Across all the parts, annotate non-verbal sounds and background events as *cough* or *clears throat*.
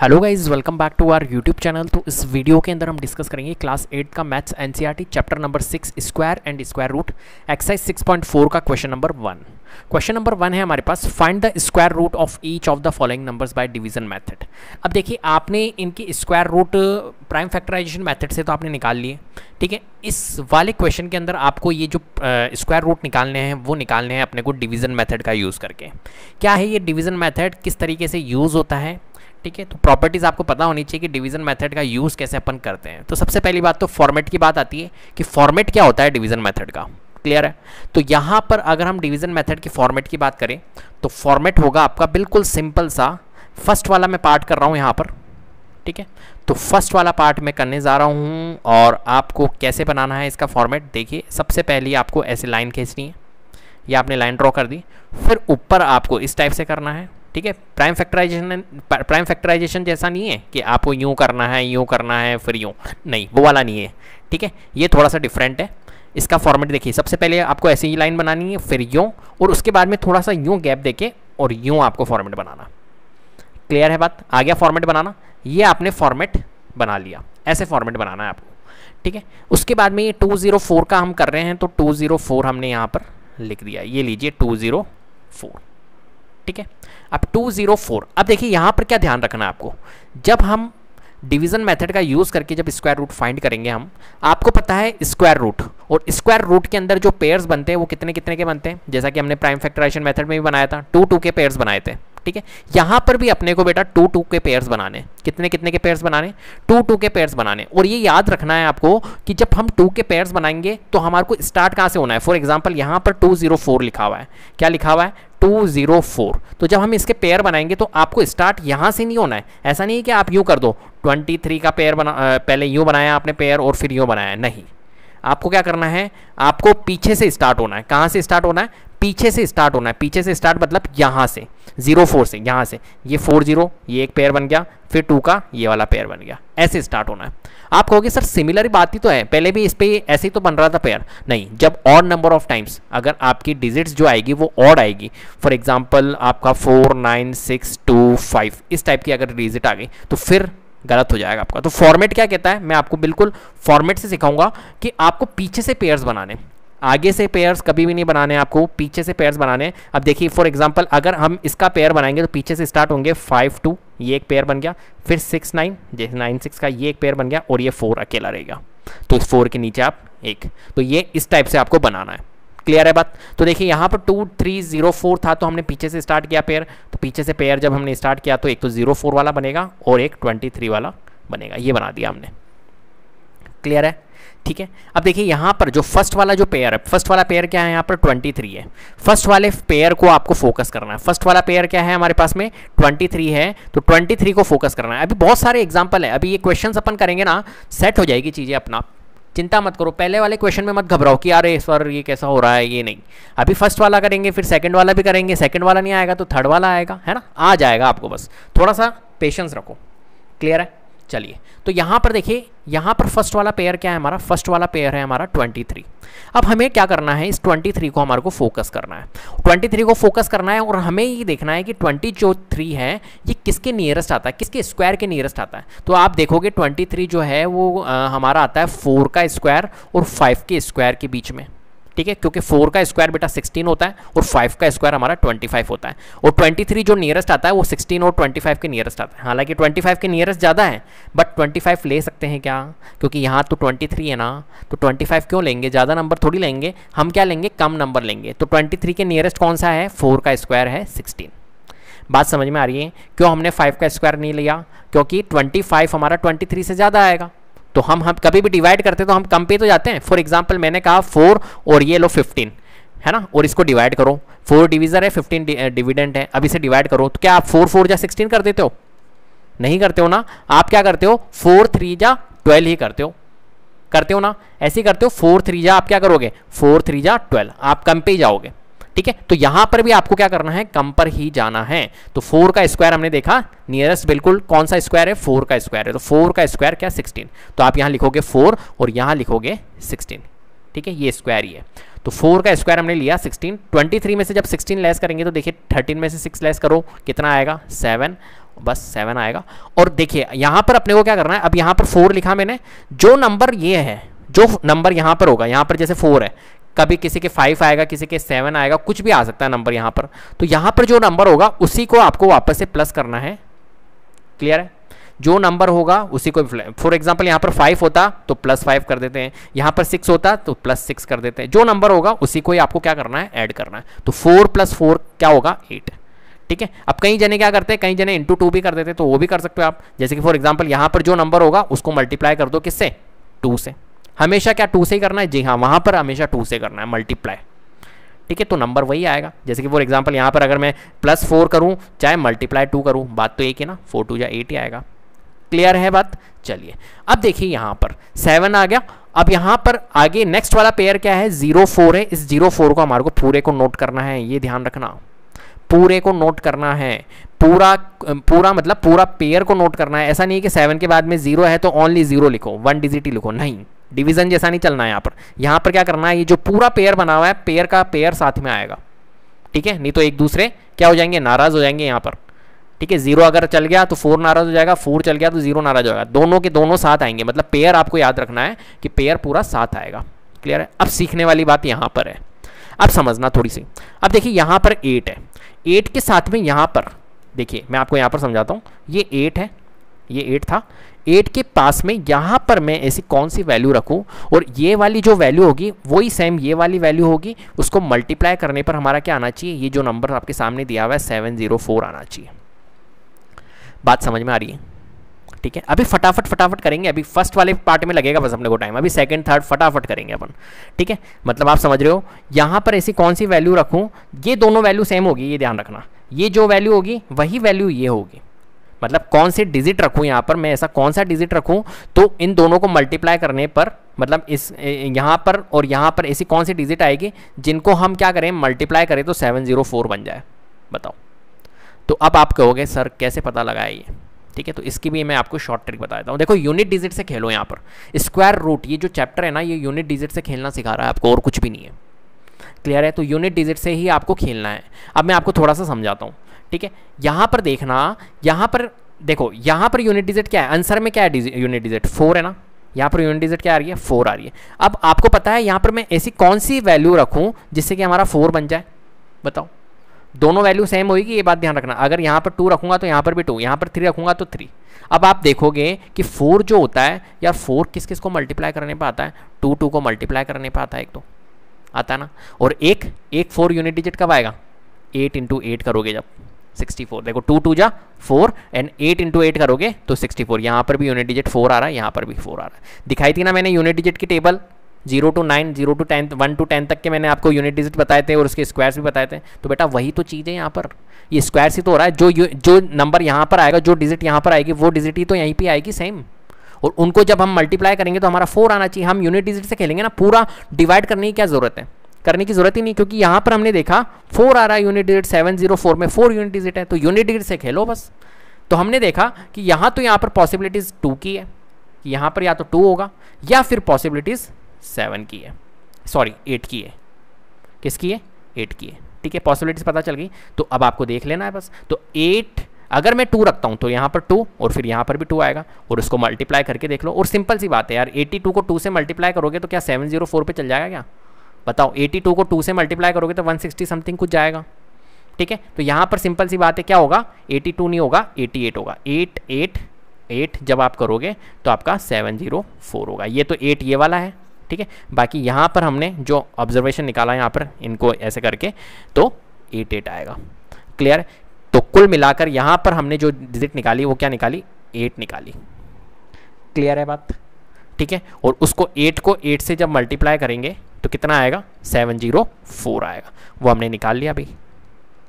Hello guys welcome back to our YouTube channel तो इस video के अंदर हम डिस्कस करेंगे क्लास एट का maths NCERT chapter number six square and square root exercise six point four का question number one question number one है हमारे पास find the square root of each of the following numbers by division method अब देखिए आपने इनके square root prime factorization method से तो आपने निकाल लिए ठीक है इस वाले क्वेश्चन के अंदर आपको ये जो स्क्वायर uh, रूट निकालने हैं वो निकालने हैं अपने को डिवीजन मैथड का यूज़ करके क्या है ये डिवीजन मैथड किस तरीके से यूज़ होता है ठीक है तो प्रॉपर्टीज़ आपको पता होनी चाहिए कि डिवीज़न मेथड का यूज़ कैसे अपन करते हैं तो सबसे पहली बात तो फॉर्मेट की बात आती है कि फॉर्मेट क्या होता है डिवीज़न मेथड का क्लियर है तो यहाँ पर अगर हम डिवीज़न मेथड की फॉर्मेट की बात करें तो फॉर्मेट होगा आपका बिल्कुल सिंपल सा फर्स्ट वाला मैं पार्ट कर रहा हूँ यहाँ पर ठीक है तो फर्स्ट वाला पार्ट मैं करने जा रहा हूँ और आपको कैसे बनाना है इसका फॉर्मेट देखिए सबसे पहले आपको ऐसे लाइन खींचनी है या आपने लाइन ड्रॉ कर दी फिर ऊपर आपको इस टाइप से करना है ठीक है प्राइम फैक्टराइजेशन प्राइम फैक्टराइजेशन जैसा नहीं है कि आपको यूँ करना है यूँ करना है फिर यूँ नहीं वो वाला नहीं है ठीक है ये थोड़ा सा डिफरेंट है इसका फॉर्मेट देखिए सबसे पहले आपको ऐसी ही लाइन बनानी है फिर यूँ और उसके बाद में थोड़ा सा यूँ गैप देके और यूँ आपको फॉर्मेट बनाना क्लियर है बात आ गया फॉर्मेट बनाना ये आपने फॉर्मेट बना लिया ऐसे फॉर्मेट बनाना है आपको ठीक है उसके बाद में ये 204 का हम कर रहे हैं तो 204 हमने यहाँ पर लिख दिया ये लीजिए 204 ठीक है अब 204 अब देखिए यहाँ पर क्या ध्यान रखना है आपको जब हम डिवीज़न मेथड का यूज़ करके जब स्क्वायर रूट फाइंड करेंगे हम आपको पता है स्क्वायर रूट और स्क्वायर रूट के अंदर जो पेयर्स बनते हैं वो कितने कितने के बनते हैं जैसा कि हमने प्राइम फैक्टराइजेशन मेथड में भी बनाया था टू टू के पेयर्स बनाए थे ठीक है यहाँ पर भी अपने को बेटा टू टू के पेयर्स बनाने कितने कितने के पेयर्स बनाने टू टू के पेयर्स बनाने और ये याद रखना है आपको कि जब हम टू के पेयर्स बनाएंगे तो हमारे को स्टार्ट कहाँ से होना है फॉर एग्जाम्पल यहाँ पर टू जीरो फोर लिखा हुआ है क्या लिखा हुआ है 204. तो जब हम इसके पेयर बनाएंगे तो आपको स्टार्ट यहाँ से नहीं होना है ऐसा नहीं है कि आप यूँ कर दो 23 का पेयर बना पहले यूँ बनाया आपने पेयर और फिर यूँ बनाया नहीं आपको क्या करना है आपको पीछे से स्टार्ट होना है कहाँ से स्टार्ट होना है पीछे से स्टार्ट होना है पीछे से स्टार्ट मतलब यहाँ से जीरो फोर से यहाँ से ये फोर जीरो ये एक पेयर बन गया फिर टू का ये वाला पेयर बन गया ऐसे स्टार्ट होना है आप कहोगे सर सिमिलर बात ही तो है पहले भी इस पर ऐसे ही तो बन रहा था पेयर नहीं जब और नंबर ऑफ टाइम्स अगर आपकी डिजिट्स जो आएगी वो और आएगी फॉर एग्जाम्पल आपका four nine six two five इस टाइप की अगर डिजिट आ गई तो फिर गलत हो जाएगा आपका तो फॉर्मेट क्या कहता है मैं आपको बिल्कुल फॉर्मेट से सिखाऊंगा कि आपको पीछे से पेयर्स बनाने आगे से पेयर्स कभी भी नहीं बनाने आपको पीछे से पेयर्स बनाने अब देखिए फॉर एग्जांपल अगर हम इसका पेयर बनाएंगे तो पीछे से स्टार्ट होंगे फाइव टू ये एक पेयर बन गया फिर सिक्स नाइन जैसे नाइन सिक्स का ये एक पेयर बन गया और ये फोर अकेला रहेगा तो इस फोर के नीचे आप एक तो ये इस टाइप से आपको बनाना है क्लियर है बात तो देखिए यहाँ पर टू थ्री जीरो फोर था तो हमने पीछे से स्टार्ट किया पेयर तो पीछे से पेयर जब हमने स्टार्ट किया तो एक तो जीरो फोर वाला बनेगा और एक ट्वेंटी थ्री वाला बनेगा ये बना दिया हमने क्लियर है ठीक है अब देखिए यहाँ पर जो फर्स्ट वाला जो पेयर है फर्स्ट वाला पेयर क्या है यहाँ पर 23 है फर्स्ट वाले पेयर को आपको फोकस करना है फर्स्ट वाला पेयर क्या है हमारे पास में 23 है तो 23 को फोकस करना है अभी बहुत सारे एग्जाम्पल है अभी ये क्वेश्चन अपन करेंगे ना सेट हो जाएगी चीज़ें अपना चिंता मत करो पहले वाले क्वेश्चन में मत घबराओ कि अरे सर ये कैसा हो रहा है ये नहीं अभी फर्स्ट वाला करेंगे फिर सेकेंड वाला भी करेंगे सेकेंड वाला नहीं आएगा तो थर्ड वाला आएगा है ना आ जाएगा आपको बस थोड़ा सा पेशेंस रखो क्लियर है चलिए तो यहाँ पर देखिए यहाँ पर फर्स्ट वाला पेयर क्या है हमारा फर्स्ट वाला पेयर है हमारा 23 अब हमें क्या करना है इस 23 को हमारे को फोकस करना है 23 को फोकस करना है और हमें ये देखना है कि 20 जो थ्री है ये किसके नियरेस्ट आता है किसके स्क्वायर के नियरेस्ट आता है तो आप देखोगे 23 जो है वो आ, हमारा आता है फोर का स्क्वायर और फाइव के स्क्वायर के बीच में ठीक है क्योंकि फोर का स्क्वायर बेटा सिक्सटीन होता है और फाइव का स्क्वायर हमारा ट्वेंटी फाइव होता है और ट्वेंटी थ्री जो नियरेस्ट आता है वो सिक्सटीन और ट्वेंटी फाइव के नियरेस्ट आता है हालांकि ट्वेंटी फाइव के नियरेस्ट ज़्यादा है बट ट्वेंटी फाइव ले सकते हैं क्या क्योंकि यहाँ तो ट्वेंटी थ्री है ना तो ट्वेंटी फाइव क्यों लेंगे ज़्यादा नंबर थोड़ी लेंगे हम क्या लेंगे कम नंबर लेंगे तो ट्वेंटी थ्री के नियरेस्ट कौन सा है फोर का स्क्वायर है सिक्सटीन बात समझ में आ रही है क्यों हमने फाइव का स्क्वायर नहीं लिया क्योंकि ट्वेंटी फाइव हमारा ट्वेंटी थ्री से ज़्यादा आएगा तो हम हम कभी भी डिवाइड करते हैं तो हम कम पे तो जाते हैं फॉर एग्जाम्पल मैंने कहा फोर और ये लो फिफ्टीन है ना और इसको डिवाइड करो फोर डिविजन है फिफ्टीन डिविडेंट eh, है अब इसे डिवाइड करो तो क्या आप फोर फोर या सिक्सटीन कर देते हो नहीं करते हो ना आप क्या करते हो फोर थ्री या ट्वेल्व ही करते हो करते हो ना ऐसे ही करते हो फोर थ्री जा आप क्या करोगे फोर थ्री जा ट्वेल्व आप कम पे ही जाओगे ठीक है तो यहां पर भी आपको क्या करना है कम पर ही जाना है तो फोर का स्क्वायर हमने देखा नियरेस्ट बिल्कुल कौन सा स्क्वायर है फोर का स्क्वायर है तो फोर का स्क्वायर क्या सिक्सटीन तो आप यहां लिखोगे फोर और यहां लिखोगे सिक्सटीन ठीक है ये स्क्वायर ही है तो फोर का स्क्वायर हमने लिया सिक्सटीन ट्वेंटी थ्री में से जब सिक्सटीन लेस करेंगे तो देखिए थर्टीन में से सिक्स लेस करो कितना आएगा सेवन बस सेवन आएगा और देखिए यहाँ पर अपने को क्या करना है अब यहाँ पर फोर लिखा मैंने जो नंबर ये है जो नंबर यहाँ पर होगा यहाँ पर जैसे फोर है कभी किसी के फाइव आएगा किसी के सेवन आएगा कुछ भी आ सकता है नंबर यहाँ पर तो यहाँ पर जो नंबर होगा उसी को आपको वापस से प्लस करना है क्लियर है जो नंबर होगा उसी को फॉर एग्जाम्पल यहाँ पर फाइव होता तो प्लस फाइव कर देते हैं यहाँ पर सिक्स होता तो प्लस सिक्स कर देते हैं जो नंबर होगा उसी को ही आपको क्या करना है ऐड करना है तो फोर प्लस फोर क्या होगा एट ठीक है अब कई जने क्या करते हैं कई जने इंटू टू भी कर देते हैं तो वो भी कर सकते हो आप जैसे कि फॉर एग्जाम्पल यहाँ पर जो नंबर होगा उसको मल्टीप्लाई कर दो किससे टू से हमेशा क्या टू से ही करना है जी हाँ वहाँ पर हमेशा टू से करना है मल्टीप्लाई ठीक है तो नंबर वही आएगा जैसे कि फॉर एग्जाम्पल यहाँ पर अगर मैं प्लस फोर करूँ चाहे मल्टीप्लाई टू करूँ बात तो एक है ना फोर टू या एट ही आएगा क्लियर है बात चलिए अब देखिए यहाँ पर सेवन आ गया अब यहाँ पर आगे नेक्स्ट वाला पेयर क्या है जीरो फोर है इस जीरो फोर को हमारे को पूरे को नोट करना है ये ध्यान रखना पूरे को नोट करना है पूरा पूरा मतलब पूरा पेयर को नोट करना है ऐसा नहीं कि सेवन के बाद में जीरो है तो ओनली जीरो लिखो वन डिजिट ही लिखो नहीं डिवीजन जैसा नहीं चलना है यहाँ पर यहाँ पर क्या करना है ये जो पूरा पेयर बना हुआ है पेयर का पेयर साथ में आएगा ठीक है नहीं तो एक दूसरे क्या हो जाएंगे नाराज हो जाएंगे यहाँ पर ठीक है जीरो अगर चल गया तो फोर नाराज हो जाएगा फोर चल गया तो जीरो नाराज हो जाएगा दोनों के दोनों साथ आएंगे मतलब पेयर आपको याद रखना है कि पेयर पूरा साथ आएगा क्लियर है अब सीखने वाली बात यहाँ पर है अब समझना थोड़ी सी अब देखिए यहाँ पर एट है एट के साथ में यहाँ पर देखिए मैं आपको यहाँ पर समझाता हूँ ये एट है ये एट था एट के पास में यहाँ पर मैं ऐसी कौन सी वैल्यू रखूँ और ये वाली जो वैल्यू होगी वही सेम ये वाली वैल्यू होगी उसको मल्टीप्लाई करने पर हमारा क्या आना चाहिए ये जो नंबर आपके सामने दिया हुआ है सेवन जीरो फोर आना चाहिए बात समझ में आ रही है ठीक है अभी फटाफट फटाफट करेंगे अभी फर्स्ट वाले पार्ट में लगेगा बस अपने को टाइम अभी सेकंड थर्ड फटाफट करेंगे अपन ठीक है मतलब आप समझ रहे हो यहाँ पर ऐसी कौन सी वैल्यू रखूँ ये दोनों वैल्यू सेम होगी ये ध्यान रखना ये जो वैल्यू होगी वही वैल्यू ये होगी मतलब कौन सी डिजिट रखूँ यहाँ पर मैं ऐसा कौन सा डिजिट रखूँ तो इन दोनों को मल्टीप्लाई करने पर मतलब इस यहाँ पर और यहाँ पर ऐसी कौन सी डिजिट आएगी जिनको हम क्या करें मल्टीप्लाई करें तो सेवन जीरो फोर बन जाए बताओ तो अब आप कहोगे सर कैसे पता लगाए ये ठीक है तो इसकी भी मैं आपको शॉर्ट ट्रिक बता देता हूँ देखो यूनिट डिजिट से खेलो यहाँ पर स्क्वायर रूट ये जो चैप्टर है ना ये यूनिट डिजिट से खेलना सिखा रहा है आपको और कुछ भी नहीं है क्लियर है तो यूनिट डिजिट से ही आपको खेलना है अब मैं आपको थोड़ा सा समझाता हूँ ठीक है यहाँ पर देखना यहाँ पर देखो यहाँ पर यूनिट डिजिट क्या है आंसर में क्या है यूनिट डिजिट फोर है ना यहाँ पर यूनिट डिजिट क्या आ रही है फोर आ रही है अब आपको पता है यहाँ पर मैं ऐसी कौन सी वैल्यू रखूँ जिससे कि हमारा फोर बन जाए बताओ दोनों वैल्यू सेम होगी ये बात ध्यान रखना अगर यहाँ पर टू रखूंगा तो यहाँ पर भी टू यहाँ पर थ्री रखूंगा तो थ्री अब आप देखोगे कि फोर जो होता है यार फोर किस किस को मल्टीप्लाई करने पर आता है टू टू को मल्टीप्लाई करने पर आता है एक तो आता है ना और एक एक फोर यूनिट डिजिट कब आएगा एट इंटू एट करोगे जब सिक्सटी फोर देखो टू टू जा four and eight into eight करोगे तो सिक्सटी फोर यहाँ पर भी यूनिट डिजिट फोर आ रहा है यहाँ पर भी फोर आ रहा है दिखाई थी ना मैंने यूनिट डिजिट की table zero two nine zero two tenth one two tenth तक के मैंने आपको यूनिट डिजिट बताए थे और उसके स्क्वायर्स भी बताए थे तो बेटा वही तो चीज़ है यहाँ पर ये स्क्वायर ही तो हो रहा है जो जो नंबर यहाँ पर आएगा जो डिजिट यहाँ पर आएगी वो डिजिट ही तो यहीं पर आएगी सेम और उनको जब हम मल्टीप्लाई करेंगे तो हमारा फोर आना चाहिए हम यूनिट डिजिट से खेलेंगे ना पूरा डिवाइड करने की क्या ज़रूरत है करने की जरूरत ही नहीं क्योंकि यहाँ पर हमने देखा फोर आ रहा है unit digit seven zero four में फोर यूनिट डिजिट है तो यूनिट डिजिट से खेलो बस तो हमने देखा कि यहाँ तो यहाँ पर पॉसिबिलिटीज़ टू की है यहाँ पर या तो टू होगा या फिर पॉसिबिलिटीज़ सेवन की है सॉरी एट की है किसकी है एट की है ठीक है पॉसिबिलिटीज पता चल गई तो अब आपको देख लेना है बस तो एट अगर मैं टू रखता हूँ तो यहाँ पर टू और फिर यहाँ पर भी टू आएगा और उसको मल्टीप्लाई करके देख लो और सिंपल सी बात है यार एटी टू को टू से मल्टीप्लाई करोगे तो क्या सेवन जीरो फोर पर चल जाएगा क्या बताओ एटी टू को टू से मल्टीप्लाई करोगे तो वन सिक्सटी समथिंग कुछ जाएगा ठीक है तो यहाँ पर सिंपल सी बात है क्या होगा एटी टू नहीं होगा एटी एट होगा एट एट एट जब आप करोगे तो आपका सेवन जीरो फोर होगा ये तो एट ये वाला है ठीक है बाकी यहाँ पर हमने जो ऑब्जर्वेशन निकाला यहाँ पर इनको ऐसे करके तो एट एट आएगा क्लियर तो कुल मिलाकर यहाँ पर हमने जो डिजिट निकाली वो क्या निकाली एट निकाली क्लियर है बात ठीक है और उसको एट को एट से जब मल्टीप्लाई करेंगे तो कितना आएगा सेवन जीरो फोर आएगा वो हमने निकाल लिया अभी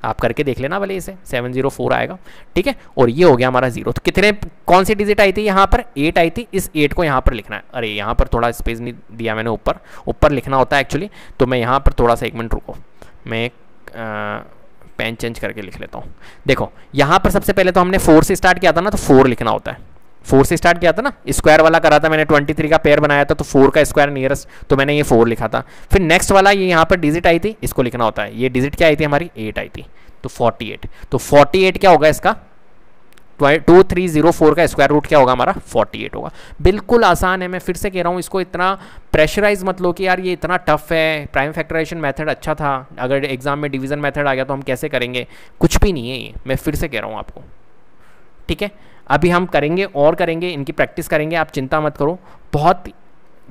आप करके देख लेना भले इसे सेवन जीरो फोर आएगा ठीक है और ये हो गया हमारा जीरो तो कितने कौन सी डिजिट आई थी यहाँ पर एट आई थी इस एट को यहाँ पर लिखना है अरे यहाँ पर थोड़ा स्पेस नहीं दिया मैंने ऊपर ऊपर लिखना होता है एक्चुअली तो मैं यहाँ पर थोड़ा सा एक मिनट रुको मैं पेन चेंज करके लिख लेता हूँ देखो यहाँ पर सबसे पहले तो हमने फोर से स्टार्ट किया था ना तो फोर लिखना होता है फोर से स्टार्ट किया था ना स्क्वायर वाला करा था मैंने ट्वेंटी थ्री का पेयर बनाया था तो फोर का स्क्वायर नियरेस्ट तो मैंने ये फोर लिखा था फिर नेक्स्ट वाला ये यहाँ पर डिजिट आई थी इसको लिखना होता है ये डिजिट क्या आई थी हमारी एट आई थी तो फोर्टी एट तो फोर्टी एट क्या होगा इसका टू थ्री जीरो फोर का स्क्वायर रूट क्या होगा हमारा फोर्टी एट होगा बिल्कुल आसान है मैं फिर से कह रहा हूँ इसको इतना प्रेशराइज मत लो कि यार ये इतना टफ है प्राइम फैक्टराइजेशन मेथड अच्छा था अगर एग्जाम में डिवीजन मेथड आ गया तो हम कैसे करेंगे कुछ भी नहीं है ये मैं फिर से कह रहा हूँ आपको ठीक है अभी हम करेंगे और करेंगे इनकी प्रैक्टिस करेंगे आप चिंता मत करो बहुत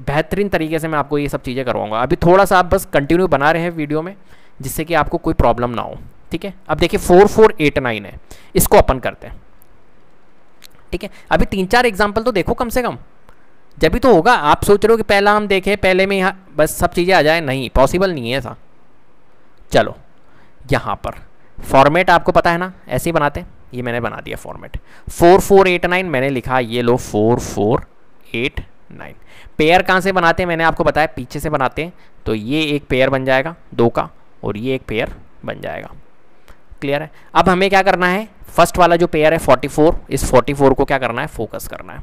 बेहतरीन तरीके से मैं आपको ये सब चीज़ें करवाऊंगा अभी थोड़ा सा आप बस कंटिन्यू बना रहे हैं वीडियो में जिससे कि आपको कोई प्रॉब्लम ना हो ठीक है अब देखिए फोर फोर एट नाइन है इसको अपन करते हैं ठीक है अभी तीन चार एग्जाम्पल तो देखो कम से कम जब भी तो होगा आप सोच रहे हो कि पहला हम देखें पहले में यहाँ बस सब चीज़ें आ जाए नहीं पॉसिबल नहीं है ऐसा चलो यहाँ पर फॉर्मेट आपको पता है ना ऐसे ही बनाते हैं ये मैंने बना दिया format four four eight nine मैंने लिखा ये लो four four eight nine pair कहाँ से बनाते हैं मैंने आपको बताया पीछे से बनाते हैं तो ये एक पेयर बन जाएगा दो का और ये एक पेयर बन जाएगा क्लियर है अब हमें क्या करना है फर्स्ट वाला जो पेयर है 44 इस 44 को क्या करना है फोकस करना है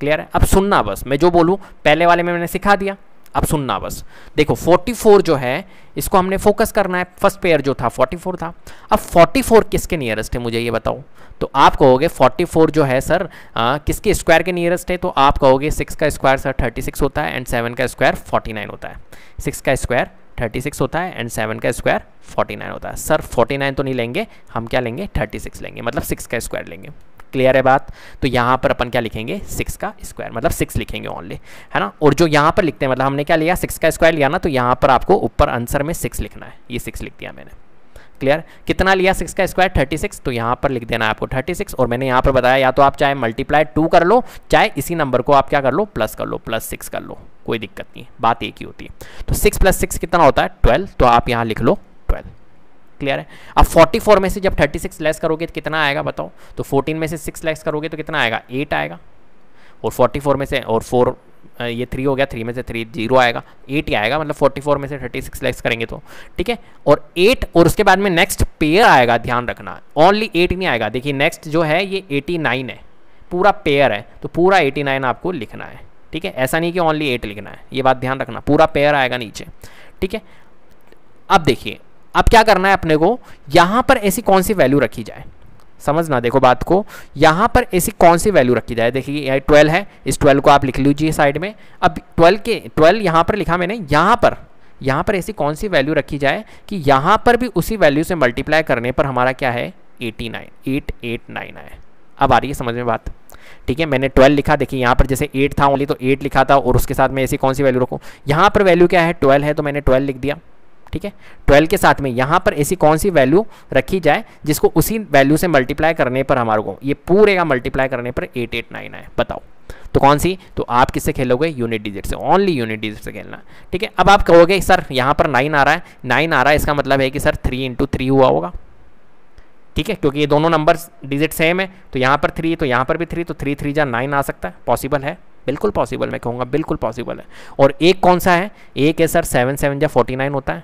क्लियर है अब सुनना बस मैं जो बोलूँ पहले वाले में मैंने सिखा दिया अब सुनना बस देखो 44 जो है इसको हमने फोकस करना है फर्स्ट पेयर जो था 44 था अब 44 किसके नियरेस्ट है मुझे ये बताओ तो आप कहोगे 44 जो है सर आ, किसके स्क्वायर के नियरेस्ट है तो आप कहोगे 6 का स्क्वायर सर 36 होता है एंड 7 का स्क्वायर 49 होता है 6 का स्क्वायर 36 होता है एंड 7 का स्क्वायर 49 होता है सर 49 तो नहीं लेंगे हम क्या लेंगे 36 लेंगे मतलब 6 का स्क्वायर लेंगे क्लियर है बात तो यहाँ पर अपन क्या लिखेंगे सिक्स का स्क्वायर मतलब सिक्स लिखेंगे ओनली है ना और जो यहाँ पर लिखते हैं मतलब हमने क्या लिया सिक्स का स्क्वायर लिया ना तो यहाँ पर आपको ऊपर आंसर में सिक्स लिखना है ये सिक्स लिख दिया मैंने क्लियर कितना लिया सिक्स का स्क्वायर थर्टी सिक्स तो यहाँ पर लिख देना है आपको थर्टी सिक्स और मैंने यहाँ पर बताया या तो आप चाहे मल्टीप्लाई टू कर लो चाहे इसी नंबर को आप क्या कर लो प्लस कर लो प्लस सिक्स कर लो कोई दिक्कत नहीं बात एक ही होती है तो सिक्स प्लस सिक्स कितना होता है ट्वेल्व तो आप यहाँ लिख लो ट्वेल्व क्लियर है अब 44 में से जब 36 लेस करोगे तो कितना आएगा बताओ तो 14 में से 6 लेस करोगे तो कितना आएगा 8 आएगा और 44 में से और 4 ये थ्री हो गया थ्री में से थ्री जीरो आएगा एट ही आएगा मतलब फोर्टी फोर में से थर्टी सिक्स लेस करेंगे तो ठीक है और एट और उसके बाद में नेक्स्ट पेयर आएगा ध्यान रखना ओनली एट नहीं आएगा देखिए नेक्स्ट जो है ये एटी नाइन है पूरा पेयर है तो पूरा एटी नाइन आपको लिखना है ठीक है ऐसा नहीं कि ओनली एट लिखना है ये बात ध्यान रखना पूरा पेयर आएगा नीचे ठीक है अब देखिए अब क्या करना है अपने को यहाँ पर ऐसी कौन सी वैल्यू रखी जाए समझ ना देखो बात को यहाँ पर ऐसी कौन सी वैल्यू रखी जाए देखिए ये ट्वेल्व है इस ट्वेल्व को आप लिख लीजिए साइड में अब ट्वेल्व के ट्वेल्व यहाँ पर लिखा मैंने यहाँ पर यहाँ पर ऐसी कौन सी वैल्यू रखी जाए कि यहाँ पर भी उसी वैल्यू से मल्टीप्लाई करने पर हमारा क्या है eighty nine eight eight nine आए अब आ रही है समझ में बात ठीक है मैंने ट्वेल्व लिखा देखिए यहाँ पर जैसे एट था ओनली तो एट लिखा था और उसके साथ में ऐसी कौन सी वैल्यू रखूँ यहाँ पर वैल्यू क्या है ट्वेल्व है तो मैंने ट्वेल्व लिख दिया ठीक है ट्वेल्व के साथ में यहाँ पर ऐसी कौन सी वैल्यू रखी जाए जिसको उसी वैल्यू से मल्टीप्लाई करने पर हमारे को ये पूरे का मल्टीप्लाई करने पर एट एट नाइन आए बताओ तो कौन सी तो आप किससे खेलोगे यूनिट डिजिट से ओनली यूनिट डिजिट से खेलना ठीक है अब आप कहोगे सर यहाँ पर नाइन आ रहा है नाइन आ रहा है इसका मतलब है कि सर थ्री इंटू थ्री हुआ होगा ठीक है क्योंकि ये दोनों नंबर डिजिट सेम है तो यहाँ पर थ्री तो यहाँ पर भी थ्री तो थ्री थ्री जहाँ नाइन आ सकता है पॉसिबल है बिल्कुल पॉसिबल मैं कहूँगा बिल्कुल पॉसिबल है और एक कौन सा है एक है सर सेवन सेवन या फोर्टी नाइन होता है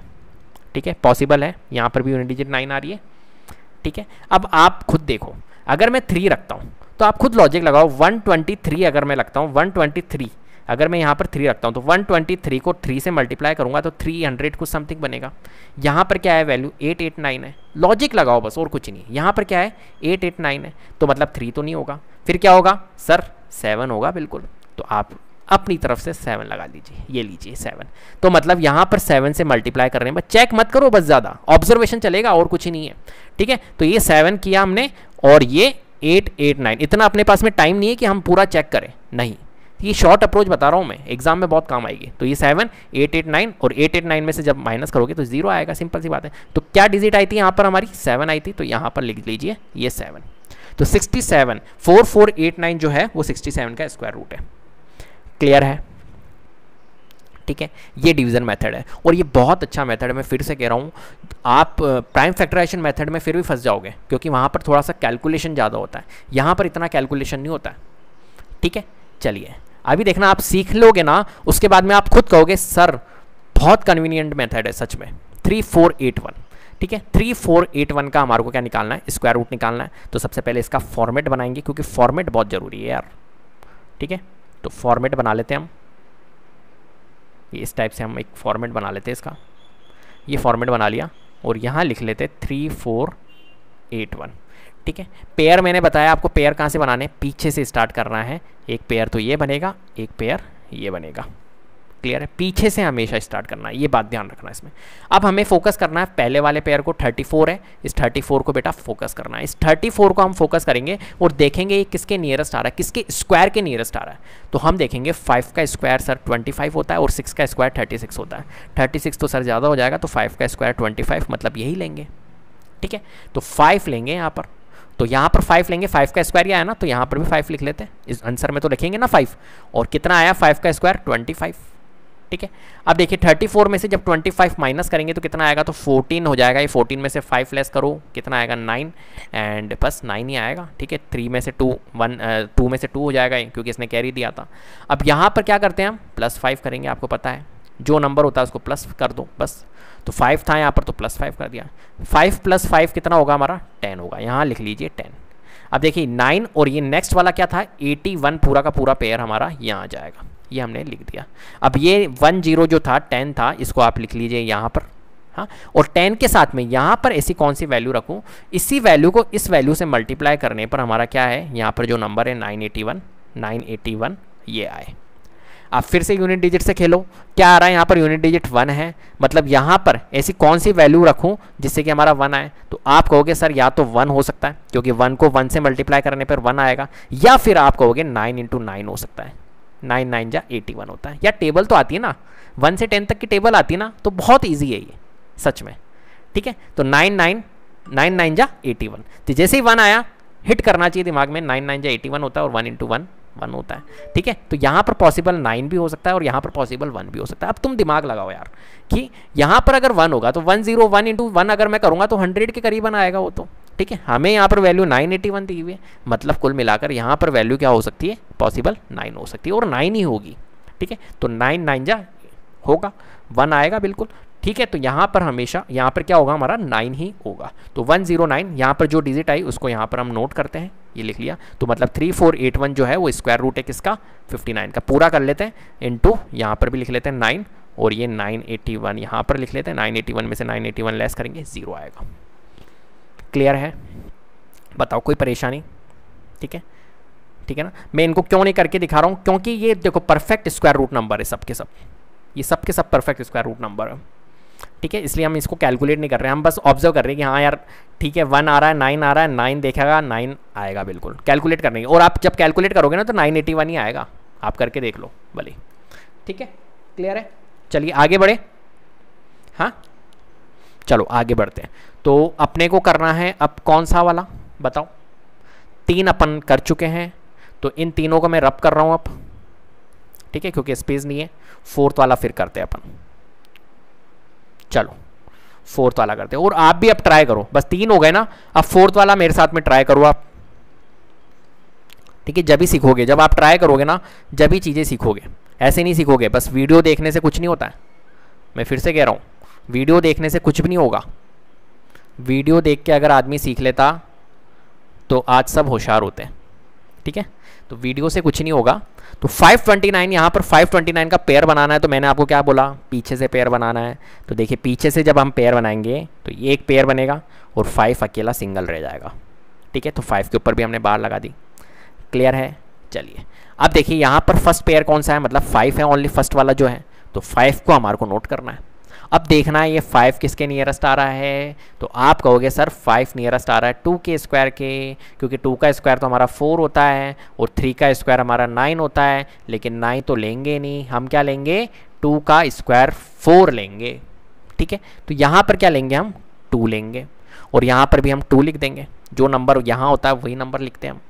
ठीक है पॉसिबल है यहाँ पर भी यूनिट डिजिट नाइन आ रही है ठीक है अब आप खुद देखो अगर मैं थ्री रखता हूँ तो आप खुद लॉजिक लगाओ 123 अगर मैं लगता हूँ 123 अगर मैं यहाँ पर थ्री रखता हूँ तो 123 को थ्री से मल्टीप्लाई करूँगा तो 300 कुछ समथिंग बनेगा यहाँ पर क्या है वैल्यू 889 है लॉजिक लगाओ बस और कुछ नहीं यहाँ पर क्या है 889 है तो मतलब थ्री तो नहीं होगा फिर क्या होगा सर सेवन होगा बिल्कुल तो आप अपनी तरफ से सेवन लगा लीजिए ये लीजिए सेवन तो मतलब यहाँ पर सेवन से मल्टीप्लाई कर रहे हैं बस चेक मत करो बस ज़्यादा ऑब्जर्वेशन चलेगा और कुछ ही नहीं है ठीक है तो ये सेवन किया हमने और ये एट एट नाइन इतना अपने पास में टाइम नहीं है कि हम पूरा चेक करें नहीं ये शॉर्ट अप्रोच बता रहा हूँ मैं एग्जाम में बहुत काम आएगी तो ये सेवन एट एट नाइन और एट एट नाइन में से जब माइनस करोगे तो जीरो आएगा सिंपल सी बात है तो क्या डिजिट आई थी यहाँ पर हमारी सेवन आई थी तो यहाँ पर लिख लीजिए ये सेवन तो sixty seven four four eight nine जो है वो सिक्सटी सेवन का स्क्वायर रूट है क्लियर है ठीक है ये डिवीज़न मेथड है और ये बहुत अच्छा मेथड है मैं फिर से कह रहा हूँ आप प्राइम फैक्टराइजेशन मेथड में फिर भी फंस जाओगे क्योंकि वहाँ पर थोड़ा सा कैलकुलेशन ज़्यादा होता है यहाँ पर इतना कैलकुलेशन नहीं होता ठीक है चलिए अभी देखना आप सीख लोगे ना उसके बाद में आप खुद कहोगे सर बहुत कन्वीनियंट मेथड है सच में थ्री फोर एट वन ठीक है थ्री फोर एट वन का हमारे को क्या निकालना है स्क्वायर रूट निकालना है तो सबसे पहले इसका फॉर्मेट बनाएंगे क्योंकि फॉर्मेट बहुत ज़रूरी है यार ठीक है तो फॉर्मेट बना लेते हैं हम इस टाइप से हम एक फॉर्मेट बना लेते हैं इसका ये फॉर्मेट बना लिया और यहाँ लिख लेते हैं थ्री फोर एट वन ठीक है पेयर मैंने बताया आपको पेयर कहाँ से बनाने पीछे से स्टार्ट करना है एक पेयर तो ये बनेगा एक पेयर ये बनेगा क्लियर है पीछे से हमेशा स्टार्ट करना है ये बात ध्यान रखना इसमें अब हमें फोकस करना है पहले वाले पेयर को 34 है इस 34 को बेटा फोकस करना है इस 34 को हम फोकस करेंगे और देखेंगे ये किसके नियरेस्ट आ रहा है किसके स्क्वायर के नियरेस्ट आ रहा है तो हम देखेंगे फाइव का स्क्वायर सर ट्वेंटी होता है और सिक्स का स्क्वायर थर्टी होता है थर्टी तो सर ज़्यादा हो जाएगा तो फाइव का स्क्वायर ट्वेंटी मतलब यही लेंगे ठीक है तो फाइव लेंगे यहाँ पर तो यहाँ पर फाइव लेंगे फाइव का स्क्वायर आया ना तो यहाँ पर भी फाइव लिख लेते हैं इस आंसर में तो लिखेंगे ना फाइव और कितना आया फाइव का स्क्वायर ट्वेंटी फाइव ठीक है अब देखिए 34 में से जब 25 माइनस करेंगे तो कितना आएगा तो 14 हो जाएगा ये 14 में से 5 लेस करो कितना आएगा 9 एंड बस 9 ही आएगा ठीक है 3 में से 2 वन टू में से 2 हो जाएगा क्योंकि इसने कैरी दिया था अब यहाँ पर क्या करते हैं हम प्लस फाइव करेंगे आपको पता है जो नंबर होता है उसको प्लस कर दो बस तो फाइव था यहाँ पर तो प्लस फाइव कर दिया फाइव प्लस फाइव कितना होगा हमारा टेन होगा यहाँ लिख लीजिए टेन अब देखिए नाइन और ये नेक्स्ट वाला क्या था एटी वन पूरा का पूरा पेयर हमारा यहाँ आ जाएगा ये हमने लिख दिया अब ये वन जीरो जो था टेन था इसको आप लिख लीजिए यहाँ पर हाँ और टेन के साथ में यहाँ पर ऐसी कौन सी वैल्यू रखूँ इसी वैल्यू को इस वैल्यू से मल्टीप्लाई करने पर हमारा क्या है यहाँ पर जो नंबर है nine eighty one nine eighty one ये आए आप फिर से यूनिट डिजिट से खेलो क्या आ रहा है यहाँ पर यूनिट डिजिट वन है मतलब यहाँ पर ऐसी कौन सी वैल्यू रखूँ जिससे कि हमारा वन आए तो आप कहोगे सर या तो वन हो सकता है क्योंकि वन को वन से मल्टीप्लाई करने पर वन आएगा या फिर आप कहोगे नाइन इंटू नाइन हो सकता है नाइन नाइन जा एटी वन होता है या टेबल तो आती है ना वन से टेन तक की टेबल आती है ना तो बहुत ईजी है ये सच में ठीक है तो नाइन नाइन नाइन नाइन जा एटी वन तो जैसे ही वन आया हिट करना चाहिए दिमाग में नाइन नाइन जा एटी वन होता है और वन इंटू वन वन होता है ठीक है तो यहाँ पर पॉसिबल नाइन भी हो सकता है और यहाँ पर पॉसिबल वन भी हो सकता है अब तुम दिमाग लगाओ यार कि यहाँ पर अगर वन होगा तो one zero one into one अगर मैं करूँगा तो हंड्रेड के करीबन आएगा वो तो ठीक है हमें यहाँ पर वैल्यू 981 दी हुई है मतलब कुल मिलाकर यहाँ पर वैल्यू क्या हो सकती है पॉसिबल 9 हो सकती है और 9 ही होगी ठीक है तो 9 नाइन जा होगा 1 आएगा बिल्कुल ठीक है तो यहाँ पर हमेशा यहाँ पर क्या होगा हमारा 9 ही होगा तो 109 जीरो यहाँ पर जो डिजिट आई उसको यहाँ पर हम नोट करते हैं ये लिख लिया तो मतलब 3481 जो है वो स्क्वायर रूट है किसका 59 का पूरा कर लेते हैं इनटू यहाँ पर भी लिख लेते हैं 9 और ये 981 एट्टी यहाँ पर लिख लेते हैं 981 में से 981 लेस करेंगे जीरो आएगा क्लियर है बताओ कोई परेशानी ठीक है ठीक है ना मैं इनको क्यों नहीं करके दिखा रहा हूँ क्योंकि ये देखो परफेक्ट स्क्वायर रूट नंबर है सबके सब ये सबके सब परफेक्ट स्क्वायर रूट नंबर है ठीक है इसलिए हम इसको कैलकुलेट नहीं कर रहे हैं हम बस ऑब्जर्व कर रहे हैं कि हाँ यार ठीक है वन आ रहा है नाइन आ रहा है नाइन देखेगा नाइन आएगा बिल्कुल कैलकुलेट करने की और आप जब कैलकुलेट करोगे ना तो नाइन एटी वन ही आएगा आप करके देख लो भले ठीक है क्लियर है चलिए आगे बढ़े हाँ चलो आगे बढ़ते हैं तो अपने को करना है अब कौन सा वाला बताओ तीन अपन कर चुके हैं तो इन तीनों को मैं रब कर रहा हूँ अब ठीक है क्योंकि स्पेस नहीं है फोर्थ वाला फिर करते हैं अपन चलो फोर्थ वाला करते हैं और आप भी अब ट्राई करो बस तीन हो गए ना अब फोर्थ वाला मेरे साथ में ट्राई करो आप ठीक है जब ही सीखोगे जब आप ट्राई करोगे ना जब ही चीज़ें सीखोगे ऐसे नहीं सीखोगे बस वीडियो देखने से कुछ नहीं होता है मैं फिर से कह रहा हूँ वीडियो देखने से कुछ भी नहीं होगा वीडियो देख के अगर आदमी सीख लेता तो आज सब होशियार होते ठीक है तो वीडियो से कुछ नहीं होगा तो 529 ट्वेंटी नाइन यहाँ पर फाइव का पेयर बनाना है तो मैंने आपको क्या बोला पीछे से पेयर बनाना है तो देखिए पीछे से जब हम पेयर बनाएंगे तो ये एक पेयर बनेगा और फाइव अकेला सिंगल रह जाएगा ठीक है तो फाइव के ऊपर भी हमने बार लगा दी क्लियर है चलिए अब देखिए यहाँ पर फर्स्ट पेयर कौन सा है मतलब फाइव है ओनली फर्स्ट वाला जो है तो फाइव को हमारे को नोट करना है अब देखना है ये फाइव किसके नियरेस्ट आ रहा है तो आप कहोगे सर फाइव नियरेस्ट आ रहा है टू के स्क्वायर के क्योंकि टू का स्क्वायर तो हमारा फोर होता है और थ्री का स्क्वायर हमारा नाइन होता है लेकिन नाइन तो लेंगे नहीं हम क्या लेंगे टू का स्क्वायर फोर लेंगे ठीक है तो यहाँ पर क्या लेंगे हम टू लेंगे और यहाँ पर भी हम टू लिख देंगे जो नंबर यहाँ होता है वही नंबर लिखते हैं हम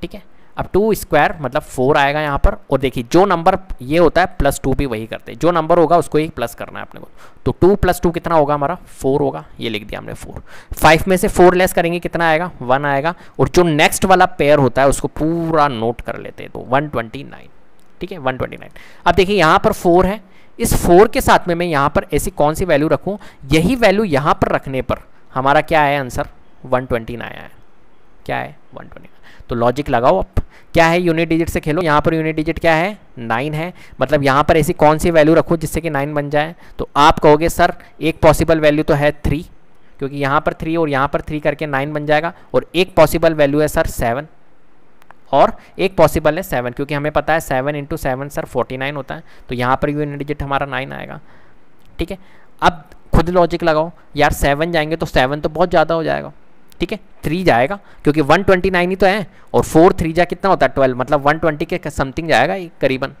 ठीक है अब टू स्क्वायर मतलब फोर आएगा यहाँ पर और देखिए जो नंबर ये होता है प्लस टू भी वही करते हैं जो नंबर होगा उसको ही प्लस करना है अपने को तो टू प्लस टू कितना होगा हमारा फोर होगा ये लिख दिया हमने फोर फाइव में से फोर लेस करेंगे कितना आएगा वन आएगा और जो नेक्स्ट वाला पेयर होता है उसको पूरा नोट कर लेते हैं तो वन ट्वेंटी नाइन ठीक है वन ट्वेंटी नाइन अब देखिए यहाँ पर फोर है इस फोर के साथ में मैं यहाँ पर ऐसी कौन सी वैल्यू रखूँ यही वैल्यू यहाँ पर रखने पर हमारा क्या है आंसर वन ट्वेंटी नाइन है क्या है वन ट्वेंटी तो लॉजिक लगाओ आप क्या है यूनिट डिजिट से खेलो यहाँ पर यूनिट डिजिट क्या है नाइन है मतलब यहाँ पर ऐसी कौन सी वैल्यू रखो जिससे कि नाइन बन जाए तो आप कहोगे सर एक पॉसिबल वैल्यू तो है थ्री क्योंकि यहाँ पर थ्री और यहाँ पर थ्री करके नाइन बन जाएगा और एक पॉसिबल वैल्यू है सर सेवन और एक पॉसिबल है सेवन क्योंकि हमें पता है seven into seven sir forty nine होता है तो यहाँ पर यूनिट डिजिट हमारा नाइन आएगा ठीक है अब खुद लॉजिक लगाओ यार सेवन जाएंगे तो सेवन तो बहुत ज़्यादा हो जाएगा ठीक है थ्री जाएगा क्योंकि 129 ही तो है और फोर थ्री जा कितना होता है ट्वेल्व मतलब 120 के समथिंग जाएगा ये करीबन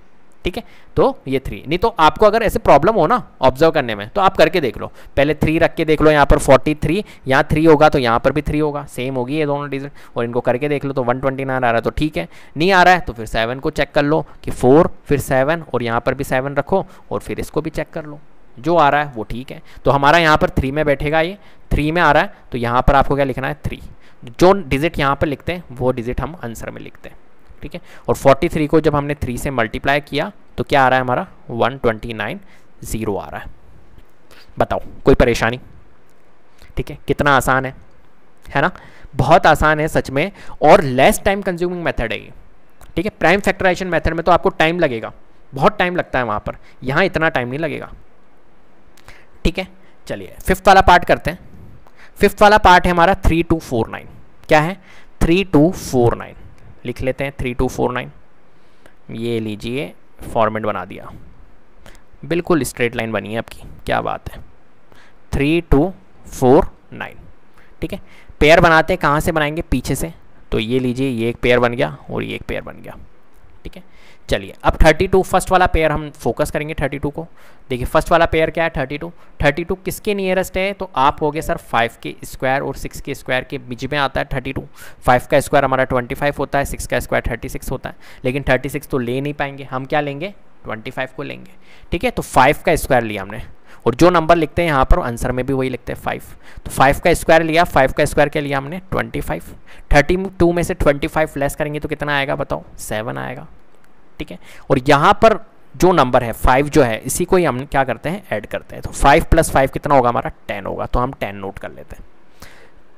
ठीक है तो ये थ्री नहीं तो आपको अगर ऐसे प्रॉब्लम हो ना ऑब्जर्व करने में तो आप करके देख लो पहले थ्री रख के देख लो यहाँ पर फोर्टी थ्री यहाँ थ्री होगा तो यहाँ पर भी थ्री होगा सेम होगी ये दोनों डिजिट और इनको करके देख लो तो वन ट्वेंटी नाइन आ रहा है तो ठीक है नहीं आ रहा है तो फिर सेवन को चेक कर लो कि फोर फिर सेवन और यहाँ पर भी सेवन रखो और फिर इसको भी चेक कर लो जो आ रहा है वो ठीक है तो हमारा यहाँ पर थ्री में बैठेगा ये थ्री में आ रहा है तो यहाँ पर आपको क्या लिखना है थ्री जो डिजिट यहाँ पर लिखते हैं वो डिजिट हम आंसर में लिखते हैं ठीक है और 43 को जब हमने 3 से मल्टीप्लाई किया तो क्या आ रहा है हमारा 129 जीरो आ रहा है बताओ कोई परेशानी ठीक है कितना आसान है है ना बहुत आसान है सच में और लेस टाइम कंज्यूमिंग मेथड है ये ठीक है प्राइम फैक्टराइजेशन मेथड में तो आपको टाइम लगेगा बहुत टाइम लगता है वहाँ पर यहाँ इतना टाइम नहीं लगेगा ठीक है चलिए फिफ्थ वाला पार्ट करते हैं फिफ्थ वाला पार्ट है हमारा थ्री टू फोर नाइन क्या है थ्री टू फोर नाइन लिख लेते हैं थ्री टू फोर नाइन ये लीजिए फॉर्मेट बना दिया बिल्कुल स्ट्रेट लाइन बनी है आपकी क्या बात है थ्री टू फोर नाइन ठीक है पेयर बनाते हैं कहाँ से बनाएंगे पीछे से तो ये लीजिए ये एक पेयर बन गया और ये एक पेयर बन गया ठीक है चलिए अब 32 फर्स्ट वाला पेयर हम फोकस करेंगे 32 को देखिए फर्स्ट वाला पेयर क्या है 32 32 किसके नियरेस्ट है तो आप हो गए सर 5 के स्क्वायर और 6 के स्क्वायर के बीच में आता है 32 5 का स्क्वायर हमारा 25 होता है 6 का स्क्वायर 36 होता है लेकिन 36 तो ले नहीं पाएंगे हम क्या लेंगे 25 को लेंगे ठीक है तो 5 का स्क्वायर लिया हमने और जो नंबर लिखते हैं यहाँ पर आंसर में भी वही लिखते हैं फाइव तो फाइव का स्क्वायर लिया फाइव का स्क्वायर क्या लिया हमने ट्वेंटी फाइव थर्टी टू में से ट्वेंटी फाइव लेस करेंगे तो कितना आएगा बताओ सेवन आएगा ठीक है और यहाँ पर जो नंबर है फाइव जो है इसी को ही हम क्या करते हैं ऐड करते हैं तो फाइव प्लस फाइव कितना होगा हमारा टेन होगा तो हम टेन नोट कर लेते हैं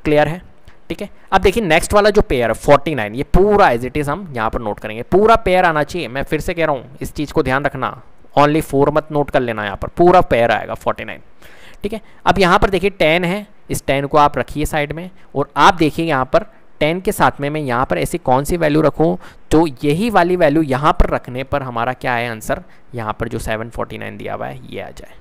क्लियर है ठीक है अब देखिए नेक्स्ट वाला जो पेयर है फोर्टी नाइन ये पूरा एज इट इज़ हम यहाँ पर नोट करेंगे पूरा पेयर आना चाहिए मैं फिर से कह रहा हूँ इस चीज़ को ध्यान रखना ओनली फोर मत नोट कर लेना यहाँ पर पूरा पेयर आएगा फोर्टी नाइन ठीक है अब यहाँ पर देखिए टेन है इस टेन को आप रखिए साइड में और आप देखिए यहाँ पर टेन के साथ में मैं यहाँ पर ऐसी कौन सी वैल्यू रखूँ तो यही वाली वैल्यू यहाँ पर रखने पर हमारा क्या है आंसर यहाँ पर जो 749 दिया हुआ है ये आ जाए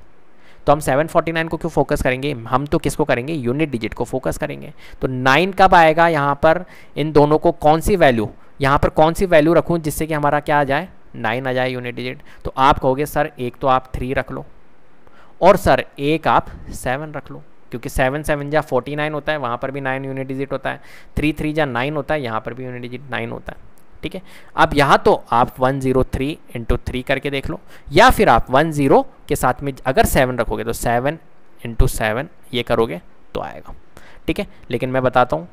तो हम 749 को क्यों फोकस करेंगे हम तो किसको करेंगे यूनिट डिजिट को फोकस करेंगे तो नाइन कब आएगा यहाँ पर इन दोनों को कौन सी वैल्यू यहाँ पर कौन सी वैल्यू रखूँ जिससे कि हमारा क्या आ जाए नाइन आ जाए यूनिट डिजिट तो आप कहोगे सर एक तो आप थ्री रख लो और सर एक आप सेवन रख लो क्योंकि सेवन सेवन जहाँ फोर्टी नाइन होता है वहाँ पर भी नाइन यूनिट डिजिट होता है थ्री थ्री जहाँ नाइन होता है यहाँ पर भी यूनिट डिजिट नाइन होता है ठीक है अब यहाँ तो आप one zero three into three करके देख लो या फिर आप वन जीरो के साथ में अगर सेवन रखोगे तो सेवन इंटू सेवन ये करोगे तो आएगा ठीक है लेकिन मैं बताता हूँ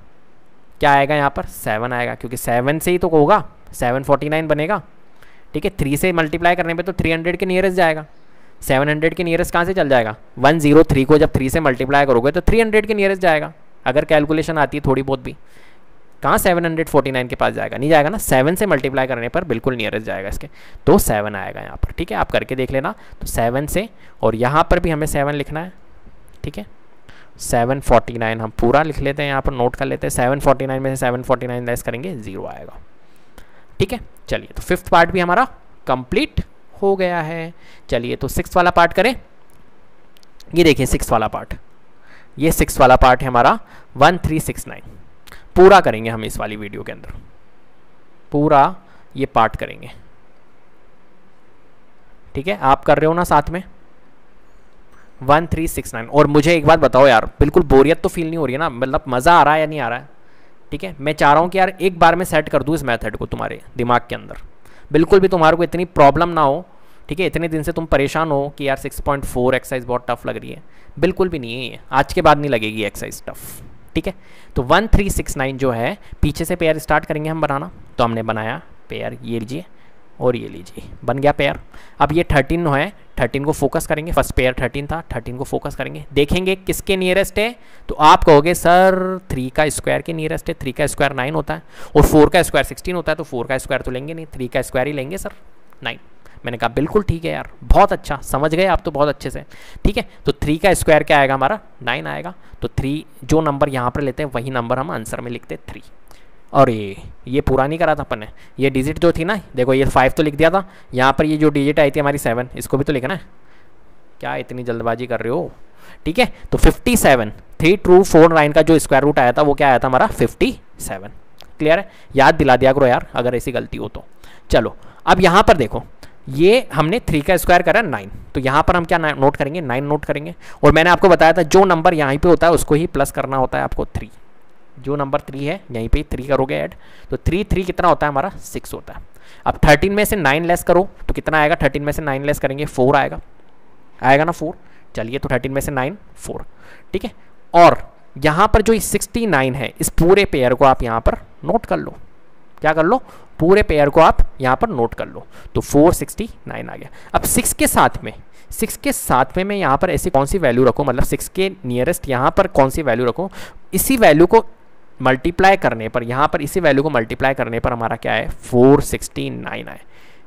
क्या आएगा यहाँ पर सेवन आएगा क्योंकि सेवन से ही तो होगा सेवन फोर्टी नाइन बनेगा ठीक है थ्री से मल्टीप्लाई करने पे तो थ्री हंड्रेड के नियरेस्ट जाएगा सेवन हंड्रेड के नियरेस्ट कहाँ से चल जाएगा वन जीरो थ्री को जब थ्री से मल्टीप्लाई करोगे तो थ्री हंड्रेड के नियरेस्ट जाएगा अगर कैलकुलेशन आती है थोड़ी बहुत भी कहाँ सेवन हंड्रेड फोर्टी नाइन के पास जाएगा नहीं जाएगा ना सेवन से मल्टीप्लाई करने पर बिल्कुल नियरेस्ट जाएगा इसके तो सेवन आएगा यहाँ पर ठीक है आप करके देख लेना तो सेवन से और यहाँ पर भी हमें सेवन लिखना है ठीक है सेवन फोर्टी नाइन हम पूरा लिख लेते हैं यहाँ पर नोट कर लेते हैं सेवन फोर्टी नाइन में से सेवन फोर्टी नाइन लेस करेंगे जीरो आएगा ठीक है चलिए तो फिफ्थ पार्ट भी हमारा कंप्लीट हो गया है चलिए तो सिक्स वाला पार्ट करें ये देखिए सिक्स वाला पार्ट ये सिक्स वाला पार्ट है हमारा वन थ्री सिक्स नाइन पूरा करेंगे हम इस वाली वीडियो के अंदर पूरा ये पार्ट करेंगे ठीक है आप कर रहे हो ना साथ में वन थ्री सिक्स नाइन और मुझे एक बात बताओ यार बिल्कुल बोरियत तो फील नहीं हो रही है ना मतलब मज़ा आ रहा है या नहीं आ रहा है ठीक है मैं चाह रहा हूँ कि यार एक बार में सेट कर दूँ इस मेथड को तुम्हारे दिमाग के अंदर बिल्कुल भी तुम्हारे को इतनी प्रॉब्लम ना हो ठीक है इतने दिन से तुम परेशान हो कि यार 6.4 एक्सरसाइज बहुत टफ लग रही है बिल्कुल भी नहीं है आज के बाद नहीं लगेगी एक्सरसाइज टफ ठीक है तो 1369 जो है पीछे से पेयर स्टार्ट करेंगे हम बनाना तो हमने बनाया पेयर ये लीजिए और ये लीजिए बन गया पेयर अब ये थर्टीन है थर्टीन को फोकस करेंगे फर्स्ट पेयर थर्टीन था थर्टीन को फोकस करेंगे देखेंगे किसके नियरेस्ट है तो आप कहोगे सर थ्री का स्क्वायर के नियरेस्ट है थ्री का स्क्वायर नाइन होता है और फोर का स्क्वायर सिक्सटीन होता है तो फोर का स्क्वायर तो लेंगे नहीं थ्री का स्क्वायर ही लेंगे सर नाइन मैंने कहा बिल्कुल ठीक है यार बहुत अच्छा समझ गए आप तो बहुत अच्छे से ठीक है तो थ्री का स्क्वायर क्या आएगा हमारा नाइन आएगा तो थ्री जो नंबर यहाँ पर लेते हैं वही नंबर हम आंसर में लिखते हैं थ्री और ये ये पूरा नहीं करा था अपन ने ये डिजिट जो थी ना देखो ये फाइव तो लिख दिया था यहाँ पर ये जो डिजिट आई थी हमारी सेवन इसको भी तो लिखना है क्या इतनी जल्दबाजी कर रहे हो ठीक है तो fifty seven three two four nine का जो स्क्वायर रूट आया था वो क्या आया था हमारा फिफ्टी सेवन क्लियर है याद दिला दिया करो यार अगर ऐसी गलती हो तो चलो अब यहाँ पर देखो ये हमने थ्री का स्क्वायर करा नाइन तो यहाँ पर हम क्या नोट करेंगे नाइन नोट करेंगे और मैंने आपको बताया था जो नंबर यहाँ पे होता है उसको ही प्लस करना होता है आपको थ्री जो नंबर थ्री है यहीं पे थ्री करोगे ऐड तो थ्री थ्री कितना होता है हमारा सिक्स होता है अब थर्टीन में से नाइन लेस करो तो कितना आएगा थर्टीन में से नाइन लेस करेंगे फोर आएगा आएगा ना फोर चलिए तो थर्टीन में से नाइन फोर ठीक है और यहाँ पर जो सिक्सटी नाइन है इस पूरे पेयर को आप यहाँ पर नोट कर लो क्या कर लो पूरे पेयर को आप यहाँ पर नोट कर लो तो फोर सिक्सटी नाइन आ गया अब सिक्स के साथ में सिक्स के साथ में मैं यहाँ पर ऐसी कौन सी वैल्यू रखूँ मतलब सिक्स के नियरेस्ट यहाँ पर कौन सी वैल्यू रखूँ इसी वैल्यू को मल्टीप्लाई करने पर यहाँ पर इसी वैल्यू को मल्टीप्लाई करने पर हमारा क्या है फोर नाइन आए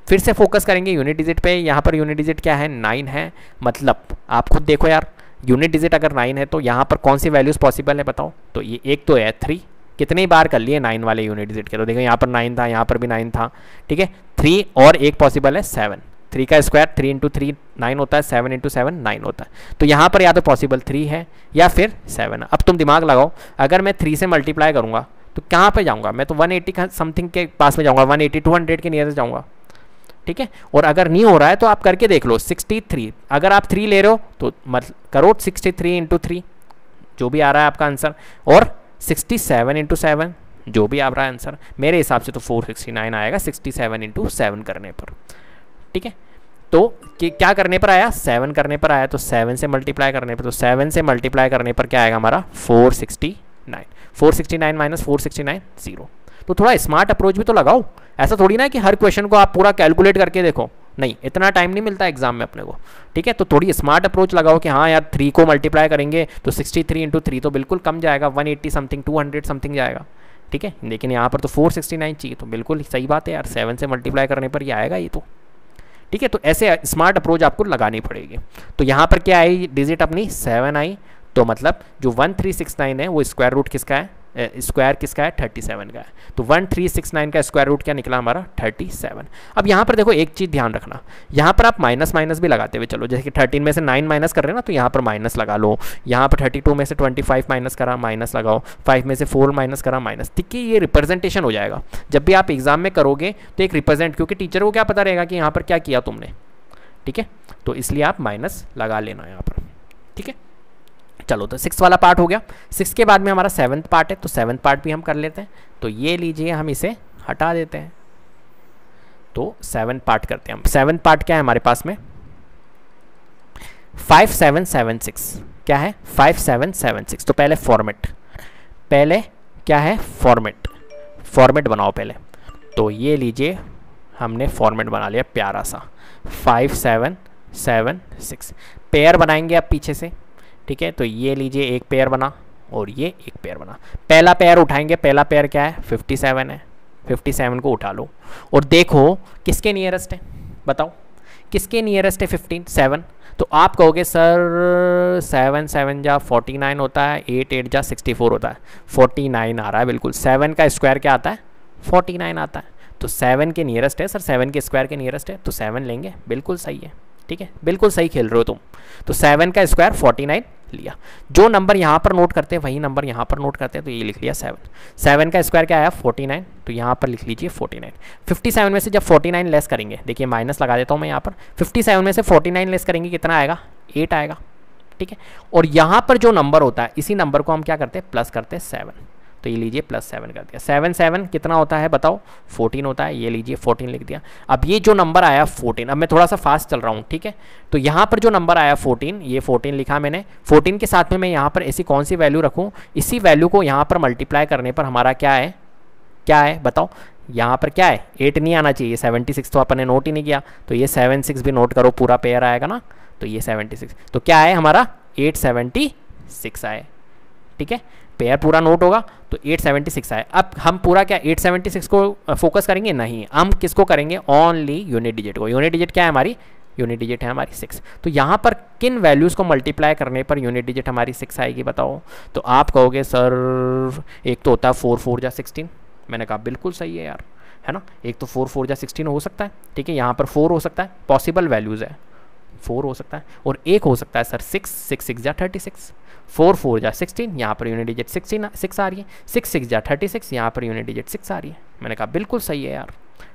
फिर से फोकस करेंगे यूनिट डिजिट पे यहाँ पर यूनिट डिजिट क्या है नाइन है मतलब आप खुद देखो यार यूनिट डिजिट अगर नाइन है तो यहाँ पर कौन सी वैल्यूज़ पॉसिबल है बताओ तो ये एक तो है थ्री कितनी बार कर लिए नाइन वाले यूनिट डिजिट के तो देखो यहाँ पर नाइन था यहाँ पर भी नाइन था ठीक है थ्री और एक पॉसिबल है सेवन थ्री का square three into three nine होता है सेवन इंटू सेवन नाइन होता है तो यहाँ पर या तो पॉसिबल थ्री है या फिर सेवन अब तुम दिमाग लगाओ अगर मैं थ्री से मल्टीप्लाई करूँगा तो कहाँ पर जाऊँगा मैं तो वन एटी समथिंग के पास में जाऊँगा वन एटी टू हंड्रेड के नियर जाऊँगा ठीक है और अगर नहीं हो रहा है तो आप करके देख लो सिक्सटी थ्री अगर आप थ्री ले रहे हो तो मतलब करो सिक्सटी थ्री इंटू थ्री जो भी आ रहा है आपका आंसर और सिक्सटी सेवन इंटू सेवन जो भी आ रहा है आंसर मेरे हिसाब से तो फोर सिक्सटी नाइन आएगा सिक्सटी सेवन इंटू सेवन करने पर ठीक है तो क्या करने पर आया सेवन करने पर आया तो सेवन से मल्टीप्लाई करने पर तो सेवन से मल्टीप्लाई करने पर क्या आएगा हमारा four sixty nine four sixty nine minus four sixty nine zero तो थोड़ा स्मार्ट अप्रोच भी तो लगाओ ऐसा थोड़ी ना है कि हर क्वेश्चन को आप पूरा कैलकुलेट करके देखो नहीं इतना टाइम नहीं मिलता एग्जाम में अपने को ठीक है तो थोड़ी स्मार्ट अप्रोच लगाओ कि हाँ यार थ्री को मल्टीप्लाई करेंगे तो सिक्सटी थ्री इंटू थ्री तो बिल्कुल कम जाएगा one eighty something two hundred something जाएगा ठीक है लेकिन यहाँ पर तो फोर सिक्सटी नाइन चाहिए तो बिल्कुल सही बात है यार सेवन से मल्टीप्लाई करने पर ये आएगा ये तो ठीक है तो ऐसे स्मार्ट अप्रोच आपको लगानी पड़ेगी तो यहाँ पर क्या आई डिजिट अपनी सेवन आई तो मतलब जो वन थ्री सिक्स नाइन है वो स्क्वायर रूट किसका है स्क्वायर किसका है थर्टी सेवन का है तो वन थ्री सिक्स नाइन का स्क्वायर रूट क्या निकला हमारा थर्टी सेवन अब यहाँ पर देखो एक चीज़ ध्यान रखना यहाँ पर आप माइनस माइनस भी लगाते हुए चलो जैसे कि थर्टीन में से नाइन माइनस कर रहे हैं ना तो यहाँ पर माइनस लगा लो यहाँ पर थर्टी टू में से ट्वेंटी फाइव माइनस करा माइनस लगाओ फाइव में से फोर माइनस करा माइनस है ये रिप्रेजेंटेशन हो जाएगा जब भी आप एग्जाम में करोगे तो एक रिप्रेजेंट क्योंकि टीचर को क्या पता रहेगा कि यहाँ पर क्या किया तुमने ठीक है तो इसलिए आप माइनस लगा लेना यहाँ पर ठीक है चलो तो सिक्स वाला पार्ट हो गया सिक्स के बाद में हमारा सेवन्थ पार्ट है तो सेवन्थ पार्ट भी हम कर लेते हैं तो ये लीजिए हम इसे हटा देते हैं तो सेवन पार्ट करते हैं हम सेवन पार्ट क्या है हमारे पास में फाइव सेवन सेवन सिक्स क्या है फाइव सेवन सेवन सिक्स तो पहले फॉर्मेट पहले क्या है फॉर्मेट फॉर्मेट बनाओ पहले तो ये लीजिए हमने फॉर्मेट बना लिया प्यारा सा five seven seven six pair बनाएंगे आप पीछे से ठीक है तो ये लीजिए एक पेयर बना और ये एक पेयर बना पहला पेयर उठाएंगे पहला पेयर क्या है फिफ्टी सेवन है फिफ्टी सेवन को उठा लो और देखो किसके नियरेस्ट है बताओ किसके नियरेस्ट है फिफ्टीन सेवन तो आप कहोगे सर सेवन सेवन जा फोर्टी नाइन होता है एट एट जा सिक्सटी फोर होता है फोर्टी नाइन आ रहा है बिल्कुल सेवन का स्क्वायर क्या आता है फोर्टी नाइन आता है तो सेवन के नियरेस्ट है सर सेवन के स्क्वायर के नियरेस्ट है तो सेवन लेंगे बिल्कुल सही है ठीक है बिल्कुल सही खेल रहे हो तुम तो सेवन का स्क्वायर फोर्टी नाइन लिया जो नंबर यहाँ पर नोट करते हैं वही नंबर यहाँ पर नोट करते हैं तो ये लिख लिया सेवन सेवन का स्क्वायर क्या आया फोर्टी नाइन तो यहाँ पर लिख लीजिए फोर्टी नाइन फिफ्टी सेवन में से जब फोर्टी नाइन लेस करेंगे देखिए माइनस लगा देता हूँ मैं यहाँ पर फिफ्टी सेवन में से फोर्टी नाइन लेस करेंगे कितना आएगा एट आएगा ठीक है और यहाँ पर जो नंबर होता है इसी नंबर को हम क्या करते हैं प्लस करते हैं सेवन तो ये लीजिए प्लस सेवन कर दिया सेवन सेवन कितना होता है बताओ फोर्टीन होता है ये लीजिए फोर्टीन लिख दिया अब ये जो नंबर आया फोर्टीन अब मैं थोड़ा सा फास्ट चल रहा हूँ ठीक है तो यहाँ पर जो नंबर आया फोर्टीन ये फोर्टीन लिखा मैंने फोर्टीन के साथ में मैं यहाँ पर ऐसी कौन सी वैल्यू रखूँ इसी वैल्यू को यहाँ पर मल्टीप्लाई करने पर हमारा क्या है क्या है बताओ यहाँ पर क्या है एट नहीं आना चाहिए सेवेंटी सिक्स तो अपन ने नोट ही नहीं किया तो ये सेवन सिक्स भी नोट करो पूरा पेयर आएगा ना तो ये सेवेंटी सिक्स तो क्या है हमारा एट सेवेंटी सिक्स आए ठीक है पेयर पूरा नोट होगा तो 876 आया अब हम पूरा क्या 876 को फोकस करेंगे नहीं हम किसको करेंगे ओनली यूनिट डिजिट को यूनिट डिजिट क्या है हमारी यूनिट डिजिट है हमारी सिक्स तो यहाँ पर किन वैल्यूज़ को मल्टीप्लाई करने पर यूनिट डिजिट हमारी सिक्स आएगी बताओ तो आप कहोगे सर एक तो होता है फोर फोर या सिक्सटीन मैंने कहा बिल्कुल सही है यार है ना एक तो फोर फोर या सिक्सटीन हो सकता है ठीक है यहाँ पर फोर हो सकता है पॉसिबल वैल्यूज़ है फोर हो सकता है और एक हो सकता है सर सिक्स सिक्स सिक्स या थर्टी सिक्स फोर फोर जा सिक्सटीन यहाँ पर यूनिट डिजिट सिक्सटीन सिक्स आ रही है सिक्स सिक्स जा थर्टी सिक्स यहाँ पर यूनिट डिजिट सिक्स आ रही है मैंने कहा बिल्कुल सही है यार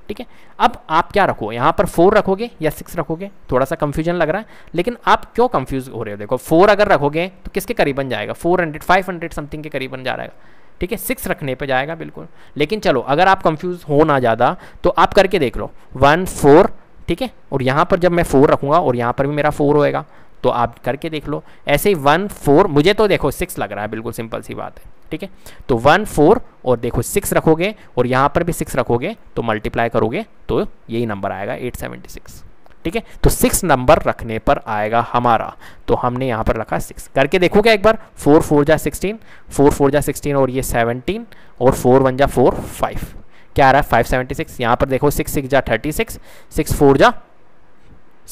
ठीक है अब आप क्या रखो यहाँ पर फोर रखोगे या सिक्स रखोगे थोड़ा सा कंफ्यूजन लग रहा है लेकिन आप क्यों कंफ्यूज हो रहे हो देखो फोर अगर रखोगे तो किसके करीबन जाएगा four hundred five hundred something के करीबन जा रहा है ठीक है सिक्स रखने पे जाएगा बिल्कुल लेकिन चलो अगर आप कंफ्यूज हो ना ज़्यादा तो आप करके देख लो वन फोर ठीक है और यहाँ पर जब मैं फोर रखूँगा और यहाँ पर भी मेरा फोर होएगा तो आप करके देख लो ऐसे ही वन फोर मुझे तो देखो सिक्स लग रहा है बिल्कुल सिंपल सी बात है ठीक है तो वन फोर और देखो सिक्स रखोगे और यहाँ पर भी सिक्स रखोगे तो मल्टीप्लाई करोगे तो यही नंबर आएगा एट सेवेंटी सिक्स ठीक है तो सिक्स नंबर रखने पर आएगा हमारा तो हमने यहाँ पर रखा सिक्स करके देखो क्या एक बार फोर फोर जा सिक्सटीन फोर फोर जा सिक्सटीन और ये सेवनटीन और फोर वन जा फोर फाइव क्या आ रहा है फाइव सेवेंटी सिक्स यहाँ पर देखो सिक्स सिक्स जा थर्टी सिक्स सिक्स फोर जा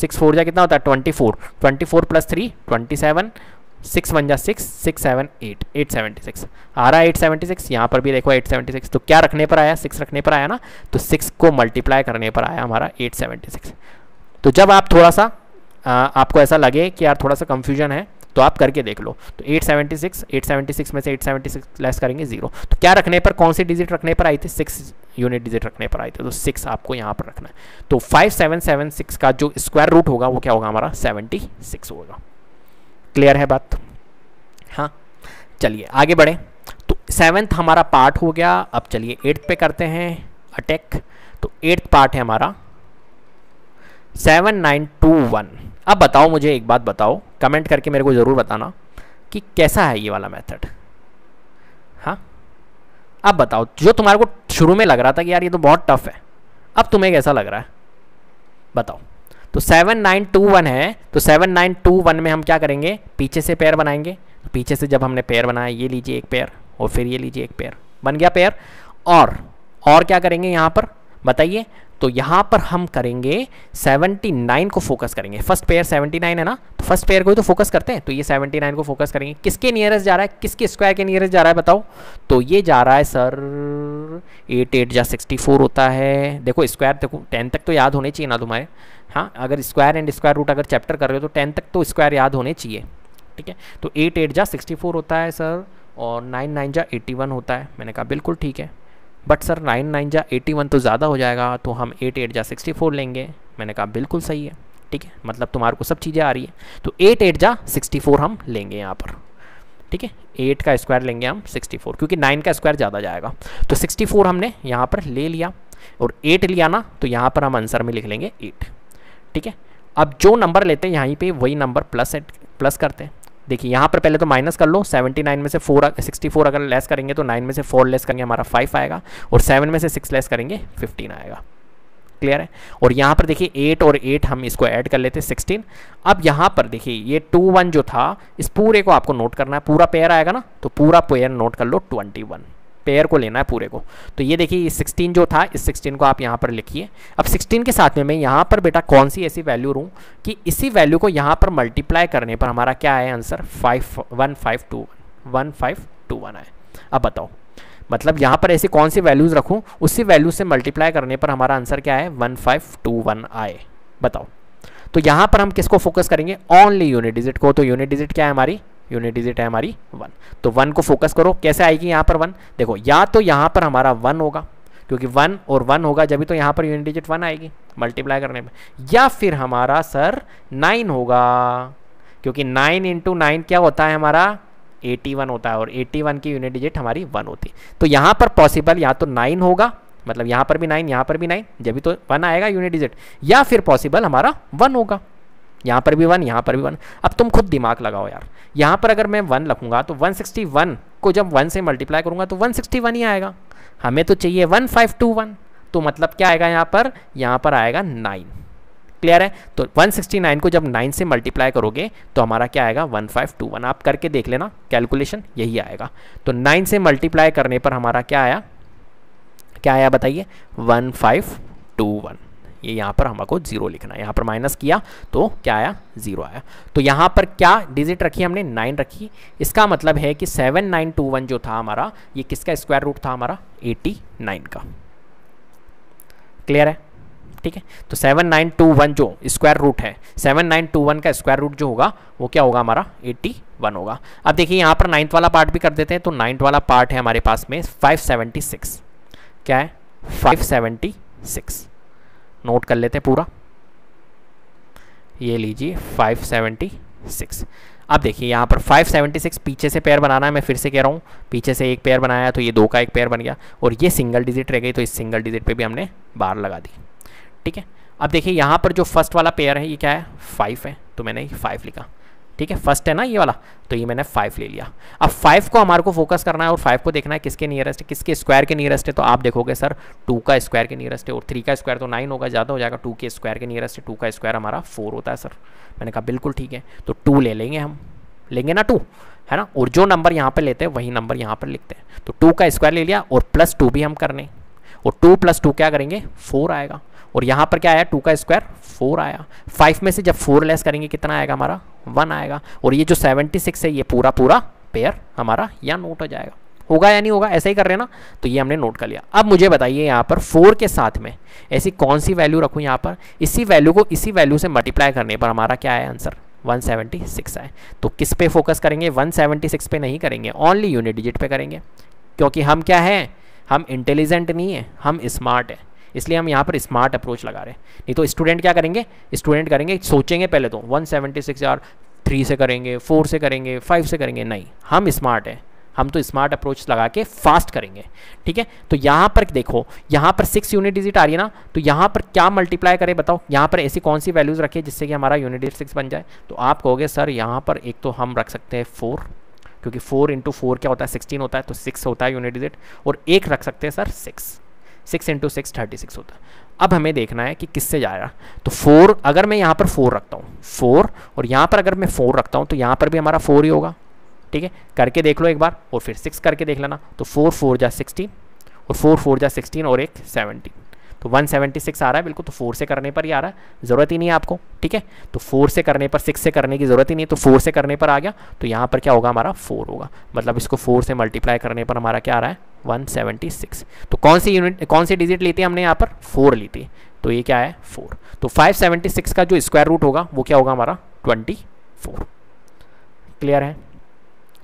सिक्स फोर जा कितना होता है twenty four twenty four plus three twenty seven six one जा six six seven eight eight seventy six आ रहा है एट सेवेंटी सिक्स यहाँ पर भी देखो एट सेवेंटी सिक्स तो क्या रखने पर आया सिक्स रखने पर आया ना तो सिक्स को मल्टीप्लाई करने पर आया हमारा एट सेवेंटी सिक्स तो जब आप थोड़ा सा आ, आपको ऐसा लगे कि यार थोड़ा सा कन्फ्यूजन है तो आप करके देख लो तो 876 876 में से 876 लेस करेंगे जीरो तो क्या रखने पर कौन सी डिजिट रखने पर आई थी सिक्स यूनिट डिजिट रखने पर आई थी तो सिक्स आपको यहाँ पर रखना है तो फाइव सेवन सेवन सिक्स का जो स्क्वायर रूट होगा वो क्या होगा हमारा सेवेंटी सिक्स होगा क्लियर है बात हाँ चलिए आगे बढ़े तो सेवन्थ हमारा पार्ट हो गया अब चलिए एट्थ पे करते हैं अटैक तो एट्थ पार्ट है हमारा सेवन नाइन टू वन अब बताओ मुझे एक बात बताओ कमेंट करके मेरे को ज़रूर बताना कि कैसा है ये वाला मेथड हाँ अब बताओ जो तुम्हारे को शुरू में लग रहा था कि यार ये तो बहुत टफ है अब तुम्हें कैसा लग रहा है बताओ तो सेवन नाइन टू वन है तो सेवन नाइन टू वन में हम क्या करेंगे पीछे से पैर बनाएंगे पीछे से जब हमने पैर बनाया ये लीजिए एक पैर और फिर ये लीजिए एक पैर बन गया पैर और और क्या करेंगे यहाँ पर बताइए तो यहां पर हम करेंगे 79 को फोकस करेंगे फर्स्ट पेयर 79 है ना तो फर्स्ट पेयर को ही तो फोकस करते हैं तो ये 79 को फोकस करेंगे किसके नियरेस्ट जा रहा है किसके स्क्वायर के नियरेस्ट जा रहा है बताओ तो ये जा रहा है सर एट एट जा सिक्सटी फोर होता है देखो स्क्वायर देखो टेन तक तो याद होने चाहिए ना तुम्हारे हाँ अगर स्क्वायर एंड स्क्वायर रूट अगर चैप्टर कर रहे हो तो टेन तक तो स्क्वायर याद होने चाहिए ठीक है तो एट एट जा सिक्सटी फोर होता है सर और नाइन नाइन जा एट्टी वन होता है मैंने कहा बिल्कुल ठीक है बट सर नाइन नाइन जा एटी वन तो ज़्यादा हो जाएगा तो हम एट एट जा सिक्सटी फोर लेंगे मैंने कहा बिल्कुल सही है ठीक है मतलब तुम्हारे को सब चीज़ें आ रही है तो एट एट जा सिक्सटी फोर हम लेंगे यहाँ पर ठीक है एट का स्क्वायर लेंगे हम सिक्सटी फोर क्योंकि नाइन का स्क्वायर ज़्यादा जाएगा तो सिक्सटी फोर हमने यहाँ पर ले लिया और एट लिया ना तो यहाँ पर हम आंसर में लिख लेंगे एट ठीक है अब जो नंबर लेते हैं यहीं पर वही नंबर प्लस एट प्लस करते हैं देखिए यहाँ पर पहले तो माइनस कर लो 79 में से 4 64 अगर लेस करेंगे तो 9 में से 4 लेस करेंगे हमारा 5 आएगा और 7 में से 6 लेस करेंगे 15 आएगा क्लियर है और यहाँ पर देखिए 8 और 8 हम इसको ऐड कर लेते 16 अब यहाँ पर देखिए ये 2 1 जो था इस पूरे को आपको नोट करना है पूरा पेयर आएगा ना तो पूरा पेयर नोट कर लो वन पेयर को लेना है पूरे को तो ये देखिए सिक्सटीन जो था इस सिक्सटीन को आप यहाँ पर लिखिए अब सिक्सटीन के साथ में मैं यहाँ पर बेटा कौन सी ऐसी वैल्यू रूँ कि इसी वैल्यू को यहाँ पर मल्टीप्लाई करने पर हमारा क्या है answer five one five two one five two one आए अब बताओ मतलब यहाँ पर ऐसी कौन सी वैल्यूज़ रखूँ उसी वैल्यू से मल्टीप्लाई करने पर हमारा आंसर क्या है वन फाइव टू वन आए बताओ तो यहाँ पर हम किसको फोकस करेंगे ओनली यूनिट डिजिट को तो यूनिट डिजिट क्या है हमारी यूनिट डिजिट है हमारी वन तो वन को फोकस करो कैसे आएगी यहाँ पर वन देखो या तो यहाँ पर हमारा वन होगा क्योंकि वन और वन होगा जब भी तो यहाँ पर यूनिट डिजिट वन आएगी मल्टीप्लाई करने में या फिर हमारा सर नाइन होगा क्योंकि नाइन इंटू नाइन क्या होता है हमारा 81 होता है और 81 की यूनिट डिजिट हमारी वन होती है तो यहाँ पर पॉसिबल या तो नाइन होगा मतलब यहाँ पर भी नाइन यहाँ पर भी नाइन जब भी तो वन आएगा यूनिट डिजिट या फिर पॉसिबल हमारा वन होगा यहाँ पर भी वन यहाँ पर भी वन अब तुम खुद दिमाग लगाओ यार यहाँ पर अगर मैं वन रखूँगा तो 161 को जब वन से मल्टीप्लाई करूँगा तो 161 ही आएगा हमें तो चाहिए 1521 तो मतलब क्या आएगा यहाँ पर यहाँ पर आएगा नाइन क्लियर है तो 169 को जब नाइन से मल्टीप्लाई करोगे तो हमारा क्या आएगा 1521 आप करके देख लेना कैलकुलेशन यही आएगा तो नाइन से मल्टीप्लाई करने पर हमारा क्या आया क्या आया बताइए वन ये यहाँ पर हमको जीरो लिखना है यहाँ पर माइनस किया तो क्या आया जीरो आया तो यहाँ पर क्या डिजिट रखी हमने नाइन रखी इसका मतलब है कि सेवन नाइन टू वन जो था हमारा ये किसका स्क्वायर रूट था हमारा एटी नाइन का क्लियर है ठीक है तो सेवन नाइन टू वन जो स्क्वायर रूट है सेवन नाइन टू वन का स्क्वायर रूट जो होगा वो क्या होगा हमारा एट्टी वन होगा अब देखिए यहाँ पर नाइन्थ वाला पार्ट भी कर देते हैं तो नाइन्थ वाला पार्ट है हमारे पास में फाइव सेवेंटी सिक्स क्या है फाइव सेवेंटी सिक्स नोट कर लेते हैं पूरा ये लीजिए 576 अब देखिए यहाँ पर 576 पीछे से पेयर बनाना है मैं फिर से कह रहा हूँ पीछे से एक पेयर बनाया तो ये दो का एक पेयर बन गया और ये सिंगल डिजिट रह गई तो इस सिंगल डिजिट पे भी हमने बार लगा दी ठीक है अब देखिए यहाँ पर जो फर्स्ट वाला पेयर है ये क्या है फाइव है तो मैंने फाइव लिखा ठीक है फर्स्ट है ना ये वाला तो ये मैंने फाइव ले लिया अब फाइव को हमारे को फोकस करना है और फाइव को देखना है किसके नियरेस्ट है किसके स्क्वायर के नियरेस्ट है तो आप देखोगे सर टू का स्क्वायर के नियरेस्ट है और थ्री का स्क्वायर तो नाइन होगा ज़्यादा हो जाएगा टू के स्क्वायर के नियरेस्ट है टू का स्क्वायर हमारा फोर होता है सर मैंने कहा बिल्कुल ठीक है तो टू ले लेंगे हम लेंगे ना टू है ना और जो नंबर यहाँ पर लेते हैं वही नंबर यहाँ पर लिखते हैं तो टू का स्क्वायर ले लिया और प्लस टू भी हम करने और टू प्लस टू क्या करेंगे फोर आएगा और यहाँ पर क्या आया टू का स्क्वायर फोर आया फाइव में से जब फोर लेस करेंगे कितना आएगा हमारा वन आएगा और ये जो सेवेंटी सिक्स है ये पूरा पूरा पेयर हमारा यहाँ नोट हो जाएगा होगा या नहीं होगा ऐसा ही कर रहे ना तो ये हमने नोट कर लिया अब मुझे बताइए यहाँ पर फोर के साथ में ऐसी कौन सी वैल्यू रखूँ यहाँ पर इसी वैल्यू को इसी वैल्यू से मल्टीप्लाई करने पर हमारा क्या है आंसर 176 आए तो किस पे फोकस करेंगे 176 पे नहीं करेंगे ओनली यूनिट डिजिट पे करेंगे क्योंकि हम क्या हैं हम इंटेलिजेंट नहीं है हम स्मार्ट हैं इसलिए हम यहाँ पर स्मार्ट अप्रोच लगा रहे हैं नहीं तो स्टूडेंट क्या करेंगे स्टूडेंट करेंगे सोचेंगे पहले तो 176 यार थ्री से करेंगे फोर से करेंगे फाइव से करेंगे नहीं हम स्मार्ट हैं हम तो स्मार्ट अप्रोच लगा के फास्ट करेंगे ठीक है तो यहाँ पर देखो यहाँ पर सिक्स यूनिट डिजिट आ रही है ना तो यहाँ पर क्या मल्टीप्लाई करें बताओ यहाँ पर ऐसी कौन सी वैल्यूज़ रखें जिससे कि हमारा यूनिट डिजिट सिक्स बन जाए तो आप कहोगे सर यहाँ पर एक तो हम रख सकते हैं फोर क्योंकि फोर इंटू फोर क्या होता है सिक्सटीन होता है तो सिक्स होता है यूनिट डिजिट और एक रख सकते हैं sir six six into six thirty six होता है अब हमें देखना है कि किससे जाएगा तो फोर अगर मैं यहाँ पर फोर रखता हूँ फोर और यहाँ पर अगर मैं फोर रखता हूँ तो यहाँ पर भी हमारा फोर ही होगा ठीक है करके देख लो एक बार और फिर सिक्स करके देख लेना तो फोर फोर जा सिक्सटीन और फोर फोर जा सिक्सटीन और एक सेवनटीन तो 176 आ रहा है बिल्कुल तो फोर से करने पर ही आ रहा है ज़रूरत ही नहीं है आपको ठीक है तो फोर से करने पर सिक्स से करने की ज़रूरत ही नहीं तो फोर से करने पर आ गया तो यहाँ पर क्या होगा हमारा फोर होगा मतलब इसको फोर से मल्टीप्लाई करने पर हमारा क्या आ रहा है 176 तो कौन सी यूनिट कौन सी डिजिट ली थी हमने यहाँ पर फोर ली थी तो ये क्या है फोर तो 576 का जो स्क्वायर रूट होगा वो क्या होगा हमारा 24 क्लियर है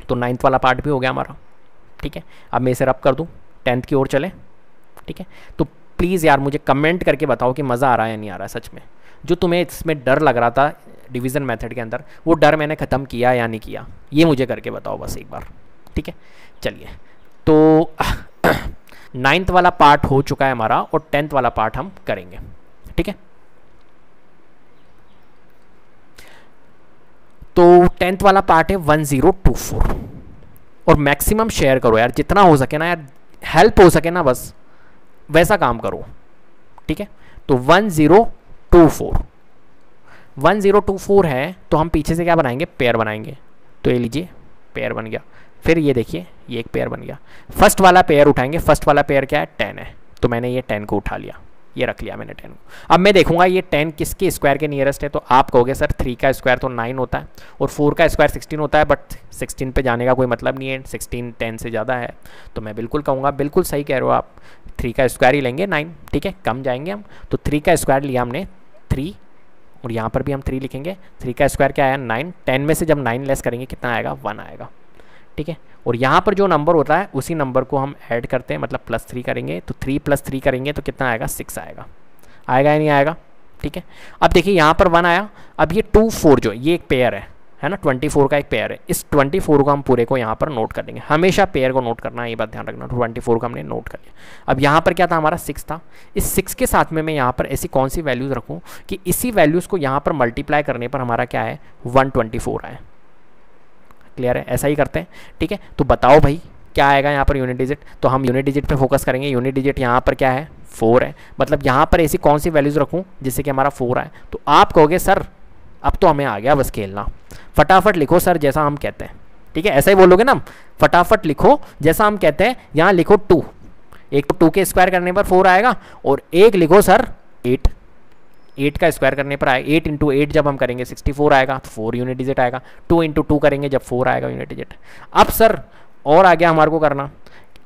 तो नाइन्थ वाला पार्ट भी हो गया हमारा ठीक है अब मैं इसे रब कर दूँ टेंथ की ओर चले ठीक है तो प्लीज़ यार मुझे कमेंट करके बताओ कि मज़ा आ रहा है या नहीं आ रहा है सच में जो तुम्हें इसमें डर लग रहा था डिवीज़न मेथड के अंदर वो डर मैंने ख़त्म किया या नहीं किया ये मुझे करके बताओ बस एक बार ठीक है चलिए तो नाइन्थ *clears throat* वाला पार्ट हो चुका है हमारा और टेंथ वाला पार्ट हम करेंगे ठीक है तो टेंथ वाला पार्ट है वन जीरो टू फोर और मैक्सिमम शेयर करो यार जितना हो सके ना यार हेल्प हो सके ना बस वैसा काम करो ठीक है तो one zero two four one zero two four है तो हम पीछे से क्या बनाएंगे पेयर बनाएंगे तो ये लीजिए पेयर बन गया फिर ये देखिए ये एक पेयर बन गया फर्स्ट वाला पेयर उठाएंगे फर्स्ट वाला पेयर क्या है टेन है तो मैंने ये टेन को उठा लिया ये रख लिया मैंने टेन को अब मैं देखूंगा ये टेन किसके स्क्वायर के नियरेस्ट है तो आप कहोगे सर थ्री का स्क्वायर तो नाइन होता है और फोर का स्क्वायर सिक्सटीन होता है बट सिक्सटीन पे जाने का कोई मतलब नहीं है सिक्सटीन टेन से ज़्यादा है तो मैं बिल्कुल कहूँगा बिल्कुल सही कह रहे हो आप थ्री का स्क्वायर ही लेंगे नाइन ठीक है कम जाएंगे हम तो थ्री का स्क्वायर लिया हमने थ्री और यहाँ पर भी हम थ्री लिखेंगे थ्री का स्क्वायर क्या आया नाइन टेन में से जब नाइन लेस करेंगे कितना आएगा वन आएगा ठीक है और यहाँ पर जो नंबर होता है उसी नंबर को हम ऐड करते हैं मतलब प्लस थ्री करेंगे तो थ्री प्लस थ्री करेंगे तो कितना आएगा सिक्स आएगा आएगा या नहीं आएगा ठीक है अब देखिए यहाँ पर वन आया अब ये टू फोर जो ये एक पेयर है है ना ट्वेंटी फोर का एक पेयर है इस ट्वेंटी फोर को हम पूरे को यहाँ पर नोट कर देंगे हमेशा पेयर को नोट करना है ये बात ध्यान रखना ट्वेंटी फोर को हमने नोट कर लिया अब यहाँ पर क्या था हमारा सिक्स था इस सिक्स के साथ में मैं यहाँ पर ऐसी कौन सी वैल्यूज़ रखूँ कि इसी वैल्यूज़ को यहाँ पर मल्टीप्लाई करने पर हमारा क्या है वन ट्वेंटी फोर आए क्लियर है ऐसा ही करते हैं ठीक है तो बताओ भाई क्या आएगा यहाँ पर यूनिट डिजिट तो हम यूनिट डिजिट पे फोकस करेंगे यूनिट डिजिट यहाँ पर क्या है फोर है मतलब यहाँ पर ऐसी कौन सी वैल्यूज़ रखूँ जिससे कि हमारा फोर आए तो आप कहोगे सर अब तो हमें आ गया बस खेलना फटाफट लिखो सर जैसा हम कहते हैं ठीक है ऐसा ही बोलोगे ना फटाफट लिखो जैसा हम कहते हैं यहाँ लिखो टू एक तो टू के स्क्वायर करने पर फोर आएगा और एक लिखो सर एट एट का स्क्वायर करने पर आए एट इंटू एट जब हम करेंगे सिक्सटी फोर आएगा तो फोर यूनिट डिजिट आएगा टू इंटू टू करेंगे जब फोर आएगा यूनिट डिजिट अब सर और आ गया हमारे को करना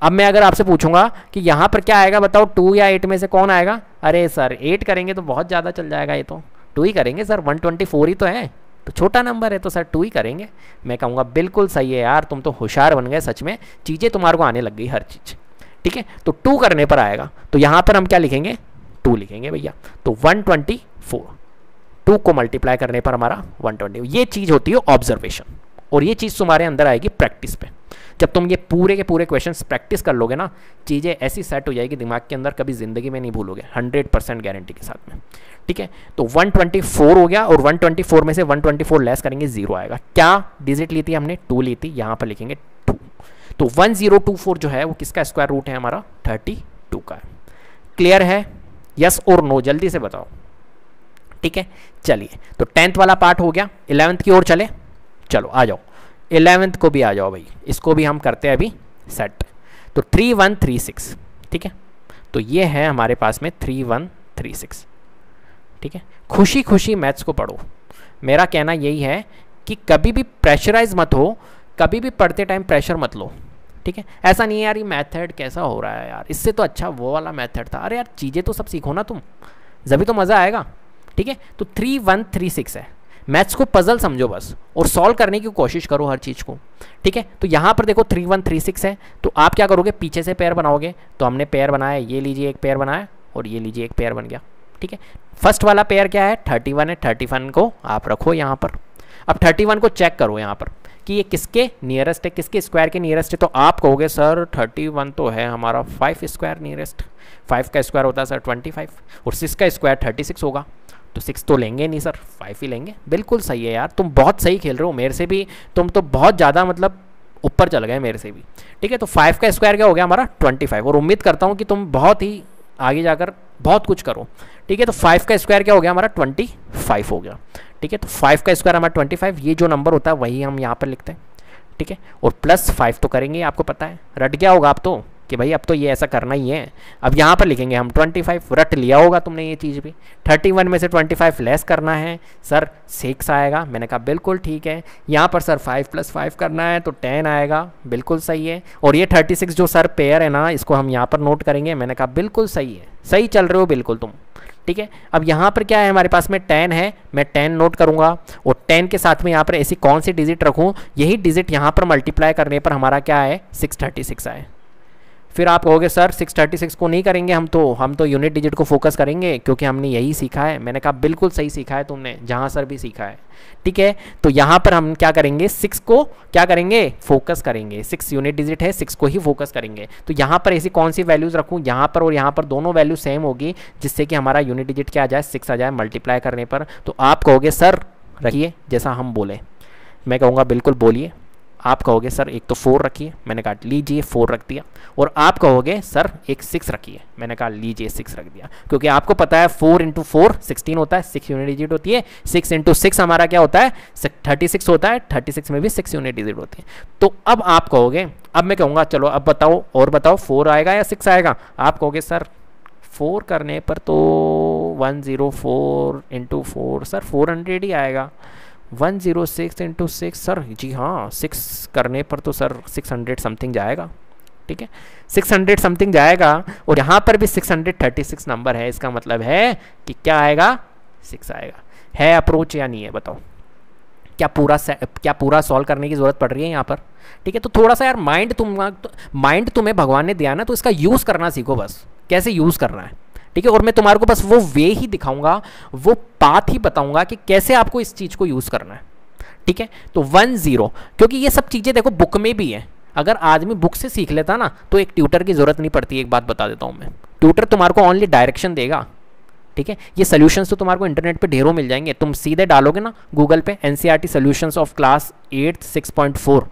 अब मैं अगर आपसे पूछूंगा कि यहाँ पर क्या आएगा बताओ टू या एट में से कौन आएगा अरे सर एट करेंगे तो बहुत ज़्यादा चल जाएगा ये तो टू ही करेंगे सर वन ट्वेंटी फोर ही तो है तो छोटा नंबर है तो सर टू ही करेंगे मैं कहूँगा बिल्कुल सही है यार तुम तो होशियार बन गए सच में चीज़ें तुम्हारे को आने लग गई हर चीज़ ठीक है तो टू करने पर आएगा तो यहाँ पर हम क्या लिखेंगे टू लिखेंगे भैया तो वन ट्वेंटी फोर टू को मल्टीप्लाई करने पर हमारा वन ट्वेंटी ये चीज़ होती है ऑब्जर्वेशन और ये चीज़ तुम्हारे अंदर आएगी प्रैक्टिस पे जब तुम ये पूरे के पूरे क्वेश्चंस प्रैक्टिस कर लोगे ना चीज़ें ऐसी सेट हो जाएगी दिमाग के अंदर कभी ज़िंदगी में नहीं भूलोगे 100 गारंटी के साथ में ठीक है तो 124 हो गया और 124 में से 124 लेस करेंगे जीरो आएगा क्या डिजिट ली थी हमने टू ली थी यहां पर लिखेंगे टू तो वन जो है वो किसका स्क्वायर रूट है हमारा थर्टी का है क्लियर है यस और नो जल्दी से बताओ ठीक है चलिए तो टेंथ वाला पार्ट हो गया इलेवेंथ की ओर चले चलो आ जाओ इलेवेंथ को भी आ जाओ भाई इसको भी हम करते हैं अभी सेट तो थ्री वन थ्री सिक्स ठीक है तो ये है हमारे पास में थ्री वन थ्री सिक्स ठीक है खुशी खुशी मैथ्स को पढ़ो मेरा कहना यही है कि कभी भी प्रेशराइज मत हो कभी भी पढ़ते टाइम प्रेशर मत लो ठीक है ऐसा नहीं है यार ये मैथड कैसा हो रहा है यार इससे तो अच्छा वो वाला मैथड था अरे यार चीज़ें तो सब सीखो ना तुम जभी तो मज़ा आएगा ठीक है तो थ्री वन थ्री सिक्स है मैथ्स को पजल समझो बस और सॉल्व करने की कोशिश करो हर चीज़ को ठीक है तो यहाँ पर देखो थ्री वन थ्री सिक्स है तो आप क्या करोगे पीछे से पेयर बनाओगे तो हमने पेयर बनाया ये लीजिए एक पेयर बनाया और ये लीजिए एक पेयर बन गया ठीक है फर्स्ट वाला पेयर क्या है थर्टी वन है थर्टी वन को आप रखो यहाँ पर अब थर्टी वन को चेक करो यहाँ पर कि ये किसके नियरेस्ट है किसके स्क्वायर के नियरेस्ट है तो आप कहोगे सर 31 तो है हमारा 5 स्क्वायर नियरेस्ट 5 का स्क्वायर होता है सर 25 और 6 का स्क्वायर 36 होगा तो सिक्स तो लेंगे नहीं सर फाइव ही लेंगे बिल्कुल सही है यार तुम बहुत सही खेल रहे हो मेरे से भी तुम तो बहुत ज़्यादा मतलब ऊपर चल गए मेरे से भी ठीक है तो फाइव का स्क्वायर क्या हो गया हमारा ट्वेंटी फाइव और उम्मीद करता हूँ कि तुम बहुत ही आगे जाकर बहुत कुछ करो ठीक है तो फाइव का स्क्वायर क्या हो गया हमारा ट्वेंटी फाइव हो गया ठीक है तो फाइव का स्क्वायर हमारा ट्वेंटी फाइव ये जो नंबर होता है वही हम यहाँ पर लिखते हैं ठीक है और प्लस फाइव तो करेंगे आपको पता है रट गया होगा आप तो कि भाई अब तो ये ऐसा करना ही है अब यहाँ पर लिखेंगे हम ट्वेंटी फाइव रट लिया होगा तुमने ये चीज़ भी थर्टी वन में से ट्वेंटी फाइव लेस करना है सर सिक्स आएगा मैंने कहा बिल्कुल ठीक है यहाँ पर सर फाइव प्लस फाइव करना है तो टेन आएगा बिल्कुल सही है और ये थर्टी सिक्स जो सर पेयर है ना इसको हम यहाँ पर नोट करेंगे मैंने कहा बिल्कुल सही है सही चल रहे हो बिल्कुल तुम ठीक है अब यहाँ पर क्या है हमारे पास में टेन है मैं टेन नोट करूँगा और टेन के साथ में यहाँ पर ऐसी कौन सी डिजिट रखूँ यही डिजिट यहाँ पर मल्टीप्लाई करने पर हमारा क्या है सिक्स थर्टी सिक्स आए फिर आप कहोगे सर 636 को नहीं करेंगे हम तो हम तो यूनिट डिजिट को फोकस करेंगे क्योंकि हमने यही सीखा है मैंने कहा बिल्कुल सही सीखा है तुमने जहाँ सर भी सीखा है ठीक है तो यहाँ पर हम क्या करेंगे सिक्स को क्या करेंगे फोकस करेंगे सिक्स यूनिट डिजिट है सिक्स को ही फोकस करेंगे तो यहाँ पर ऐसी कौन सी वैल्यूज़ रखूँ यहाँ पर और यहाँ पर दोनों वैल्यू सेम होगी जिससे कि हमारा यूनिट डिजिट क्या आ जाए सिक्स आ जाए मल्टीप्लाई करने पर तो आप कहोगे सर रखिए जैसा हम बोले मैं कहूँगा बिल्कुल बोलिए आप कहोगे सर एक तो फोर रखिए मैंने कहा लीजिए फोर रख दिया और आप कहोगे सर एक सिक्स रखिए मैंने कहा लीजिए सिक्स रख दिया क्योंकि आपको पता है फोर इंटू फोर सिक्सटीन होता है सिक्स यूनिट डिजिट होती है सिक्स इंटू सिक्स हमारा क्या होता है थर्टी सिक्स होता है थर्टी सिक्स में भी सिक्स यूनिट डिजिट होती है तो अब आप कहोगे अब मैं कहूँगा चलो अब बताओ और बताओ फोर आएगा या सिक्स आएगा आप कहोगे सर फोर करने पर तो one zero four into four sir four hundred ही आएगा one zero six into six sir ji हाँ सिक्स करने पर तो सर सिक्स हंड्रेड समथिंग जाएगा ठीक है सिक्स हंड्रेड समथिंग जाएगा और यहाँ पर भी six hundred thirty six number है इसका मतलब है कि क्या आएगा सिक्स आएगा है अप्रोच या नहीं है बताओ क्या पूरा क्या पूरा सॉल्व करने की ज़रूरत पड़ रही है यहाँ पर ठीक है तो थोड़ा सा यार माइंड तुम माइंड तुम्हें भगवान ने दिया ना तो इसका यूज़ करना सीखो बस कैसे यूज़ करना है ठीक है और मैं तुम्हारे को बस वो वे ही दिखाऊंगा वो पाथ ही बताऊंगा कि कैसे आपको इस चीज़ को यूज़ करना है ठीक है तो वन ज़ीरो क्योंकि ये सब चीज़ें देखो बुक में भी है अगर आदमी बुक से सीख लेता ना तो एक ट्यूटर की ज़रूरत नहीं पड़ती एक बात बता देता हूँ मैं ट्यूटर तुम्हारे को ओनली डायरेक्शन देगा ठीक है ये सोल्यूशंस तो तुम्हारे को इंटरनेट पे ढेरों मिल जाएंगे तुम सीधे डालोगे ना गूगल पे NCERT T solutions of class eight six point four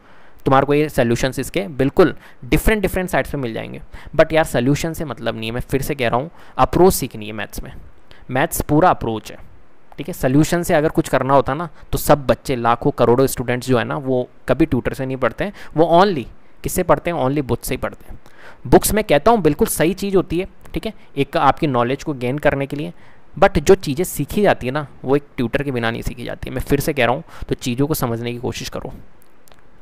तुम्हारे को ये सोल्यूशन इसके बिल्कुल डिफरेंट डिफरेंट साइड्स पे मिल जाएंगे बट यार सोल्यूशन से मतलब नहीं है मैं फिर से कह रहा हूँ अप्रोच सीखनी है मैथ्स में मैथ्स पूरा अप्रोच है ठीक है सोल्यूशन से अगर कुछ करना होता ना तो सब बच्चे लाखों करोड़ों स्टूडेंट्स जो है ना वो कभी ट्यूटर से नहीं पढ़ते हैं वो ओनली किससे पढ़ते हैं ओनली बुक्स से ही पढ़ते हैं बुक्स में कहता हूँ बिल्कुल सही चीज़ होती है ठीक है एक आपकी नॉलेज को गेन करने के लिए बट जो चीज़ें सीखी जाती है ना वो एक ट्यूटर के बिना नहीं सीखी जाती है मैं फिर से कह रहा हूँ तो चीज़ों को समझने की कोशिश करो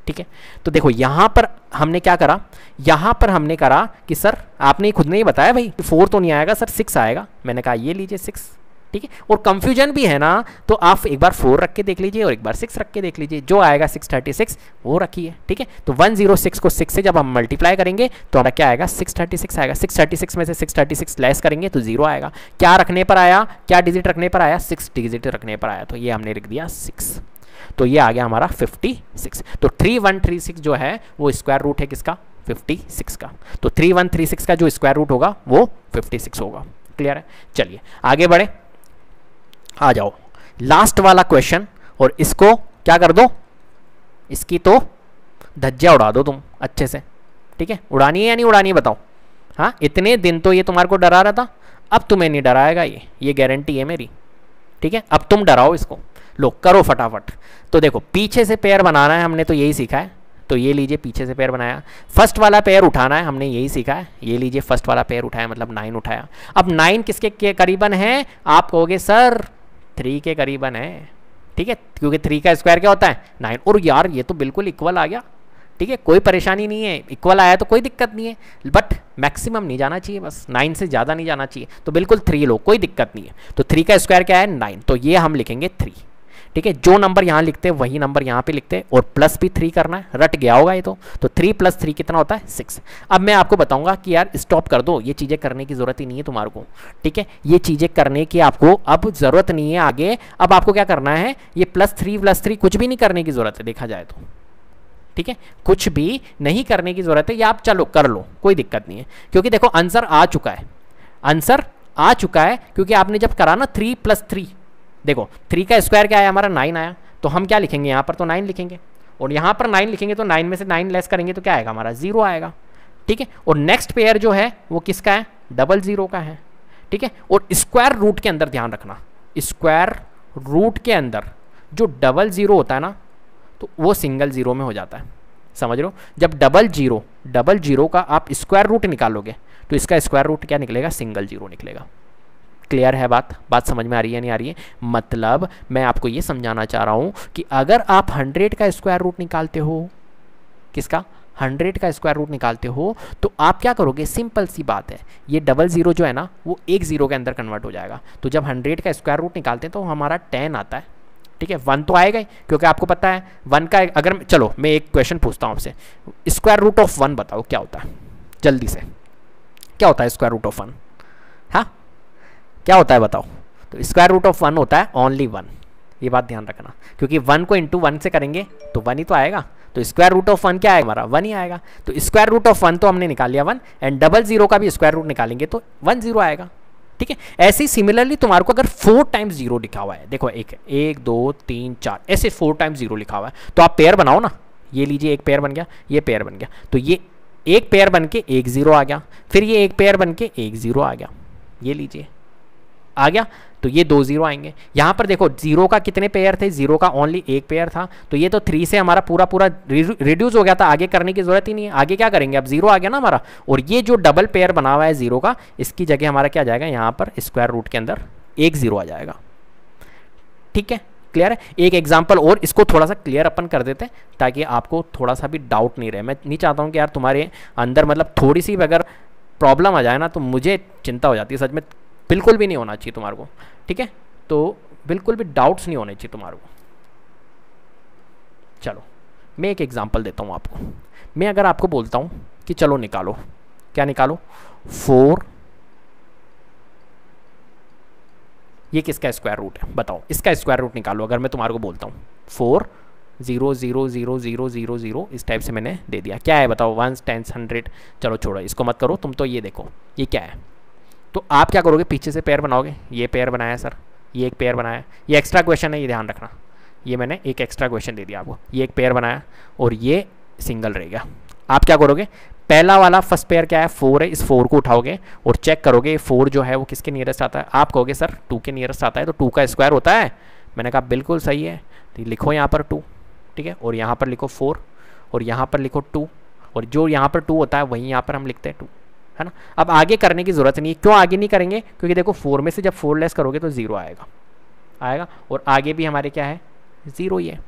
ठीक है तो देखो यहाँ पर हमने क्या करा यहाँ पर हमने करा कि सर आपने खुद ने ही बताया भाई फोर तो नहीं आएगा सर सिक्स आएगा मैंने कहा ये लीजिए सिक्स ठीक है और कंफ्यूजन भी है ना तो आप एक बार फोर रख के देख लीजिए और एक बार सिक्स रख के देख लीजिए जो आएगा सिक्स थर्टी सिक्स वो रखिए ठीक है तो वन जीरो सिक्स को सिक्स से जब हम मल्टीप्लाई करेंगे तो हमारा क्या आएगा सिक्स थर्टी सिक्स आएगा सिक्स थर्टी सिक्स में से सिक्स थर्टी सिक्स लेस करेंगे तो जीरो आएगा क्या रखने पर आया क्या डिजिट रखने पर आया सिक्स डिजिट रखने पर आया तो ये हमने लिख दिया सिक्स तो ये आ गया हमारा 56 तो 3136 जो है वो स्क्वायर रूट है किसका 56 का तो 3136 का जो स्क्वायर रूट होगा वो 56 होगा क्लियर है चलिए आगे बढ़े आ जाओ लास्ट वाला क्वेश्चन और इसको क्या कर दो इसकी तो धज्जा उड़ा दो तुम अच्छे से ठीक है उड़ानी है या नहीं उड़ानी बताओ हाँ इतने दिन तो ये तुम्हारे को डरा रहा था अब तुम्हें नहीं डराएगा ये ये गारंटी है मेरी ठीक है अब तुम डराओ इसको लो करो फटाफट तो देखो पीछे से पैर बनाना है हमने तो यही सीखा है तो ये लीजिए पीछे से पैर बनाया फर्स्ट वाला पैर उठाना है हमने यही सीखा है ये लीजिए फर्स्ट वाला पैर उठाया मतलब नाइन उठाया अब नाइन किसके के करीबन है आप कहोगे सर थ्री के करीबन है ठीक है क्योंकि थ्री का स्क्वायर क्या होता है नाइन और यार ये तो बिल्कुल इक्वल आ गया ठीक है कोई परेशानी नहीं है इक्वल आया तो कोई दिक्कत नहीं है बट मैक्सिमम नहीं जाना चाहिए बस नाइन से ज़्यादा नहीं जाना चाहिए तो बिल्कुल थ्री लो कोई दिक्कत नहीं है तो थ्री का स्क्वायर क्या है नाइन तो ये हम लिखेंगे थ्री ठीक है जो नंबर यहाँ लिखते हैं वही नंबर यहाँ पे लिखते हैं और प्लस भी थ्री करना है रट गया होगा ये तो तो थ्री प्लस थ्री कितना होता है सिक्स अब मैं आपको बताऊंगा कि यार स्टॉप कर दो ये चीज़ें करने की ज़रूरत ही नहीं है तुम्हारे को ठीक है ये चीज़ें करने की आपको अब ज़रूरत नहीं है आगे अब आपको क्या करना है ये प्लस थ्री प्लस थ्री कुछ भी नहीं करने की ज़रूरत है देखा जाए तो ठीक है कुछ भी नहीं करने की ज़रूरत है या आप चलो कर लो कोई दिक्कत नहीं है क्योंकि देखो आंसर आ चुका है आंसर आ चुका है क्योंकि आपने जब करा ना थ्री प्लस थ्री देखो थ्री का स्क्वायर क्या आया हमारा नाइन आया तो हम क्या लिखेंगे यहाँ पर तो नाइन लिखेंगे और यहाँ पर नाइन लिखेंगे तो नाइन में से नाइन लेस करेंगे तो क्या आएगा हमारा जीरो आएगा ठीक है और नेक्स्ट पेयर जो है वो किसका है डबल जीरो का है ठीक है और स्क्वायर रूट के अंदर ध्यान रखना स्क्वायर रूट के अंदर जो डबल जीरो होता है ना तो वो सिंगल जीरो में हो जाता है समझ लो जब डबल जीरो डबल जीरो का आप स्क्वायर रूट निकालोगे तो इसका स्क्वायर रूट क्या निकलेगा सिंगल जीरो निकलेगा क्लियर है बात बात समझ में आ रही है नहीं आ रही है मतलब मैं आपको ये समझाना चाह रहा हूँ कि अगर आप हंड्रेड का स्क्वायर रूट निकालते हो किसका हंड्रेड का स्क्वायर रूट निकालते हो तो आप क्या करोगे सिंपल सी बात है ये डबल ज़ीरो जो है ना वो एक ज़ीरो के अंदर कन्वर्ट हो जाएगा तो जब हंड्रेड का स्क्वायर रूट निकालते हैं तो हमारा टेन आता है ठीक है वन तो आएगा ही क्योंकि आपको पता है वन का अगर चलो मैं एक क्वेश्चन पूछता हूँ आपसे स्क्वायर रूट ऑफ वन बताओ क्या होता है जल्दी से क्या होता है स्क्वायर रूट ऑफ वन हाँ क्या होता है बताओ तो स्क्वायर रूट ऑफ वन होता है ओनली वन ये बात ध्यान रखना क्योंकि वन को इंटू वन से करेंगे तो वन ही तो आएगा तो स्क्वायर रूट ऑफ वन क्या आएगा हमारा वन ही आएगा तो स्क्वायर रूट ऑफ वन तो हमने निकाल लिया वन एंड डबल जीरो का भी स्क्वायर रूट निकालेंगे तो वन जीरो आएगा ठीक है ऐसे ही सिमिलरली तुम्हारे को अगर फोर टाइम्स जीरो लिखा हुआ है देखो एक एक दो तीन चार ऐसे फोर टाइम्स जीरो लिखा हुआ है तो आप पेयर बनाओ ना ये लीजिए एक पेयर बन गया ये पेयर बन गया तो ये एक पेयर बन के एक जीरो आ गया फिर ये एक पेयर बन के एक जीरो आ गया ये लीजिए आ गया तो ये दो जीरो आएंगे यहाँ पर देखो जीरो का कितने पेयर थे जीरो का ओनली एक पेयर था तो ये तो थ्री से हमारा पूरा पूरा रिड्यूस हो गया था आगे करने की जरूरत ही नहीं है आगे क्या करेंगे अब जीरो आ गया ना हमारा और ये जो डबल पेयर बना हुआ है जीरो का इसकी जगह हमारा क्या जाएगा यहाँ पर स्क्वायर रूट के अंदर एक जीरो आ जाएगा ठीक है क्लियर है एक एग्जाम्पल और इसको थोड़ा सा क्लियर अपन कर देते हैं ताकि आपको थोड़ा सा भी डाउट नहीं रहे मैं नहीं चाहता हूँ कि यार तुम्हारे अंदर मतलब थोड़ी सी भी अगर प्रॉब्लम आ जाए ना तो मुझे चिंता हो जाती है सच में बिल्कुल भी नहीं होना चाहिए तुम्हारे को ठीक है तो बिल्कुल भी डाउट्स नहीं होने चाहिए तुम्हारे को चलो मैं एक एग्ज़ाम्पल देता हूँ आपको मैं अगर आपको बोलता हूँ कि चलो निकालो क्या निकालो फोर ये किसका स्क्वायर रूट है बताओ इसका स्क्वायर रूट निकालो अगर मैं तुम्हारे को बोलता हूँ four zero zero zero zero zero zero इस टाइप से मैंने दे दिया क्या है बताओ वन टेंस हंड्रेड चलो छोड़ो इसको मत करो तुम तो ये देखो ये क्या है तो आप क्या करोगे पीछे से पेयर बनाओगे ये पेयर बनाया सर ये एक पेयर बनाया ये एक्स्ट्रा क्वेश्चन है ये ध्यान रखना ये मैंने एक एक्स्ट्रा क्वेश्चन दे दिया आपको ये एक पेयर बनाया और ये सिंगल रहेगा आप क्या करोगे पहला वाला फर्स्ट पेयर क्या है फोर है इस फोर को उठाओगे और चेक करोगे फोर जो है वो किसके नियरेस्ट आता है आप कहोगे सर टू के नियरेस्ट आता है तो टू का स्क्वायर होता है मैंने कहा बिल्कुल सही है तो लिखो यहाँ पर टू ठीक है और यहाँ पर लिखो फोर और यहाँ पर लिखो टू और जो यहाँ पर टू होता है वहीं यहाँ पर हम लिखते हैं टू है ना अब आगे करने की ज़रूरत नहीं है क्यों आगे नहीं करेंगे क्योंकि देखो फोर में से जब फोर लेस करोगे तो ज़ीरो आएगा आएगा और आगे भी हमारे क्या है ज़ीरो ही है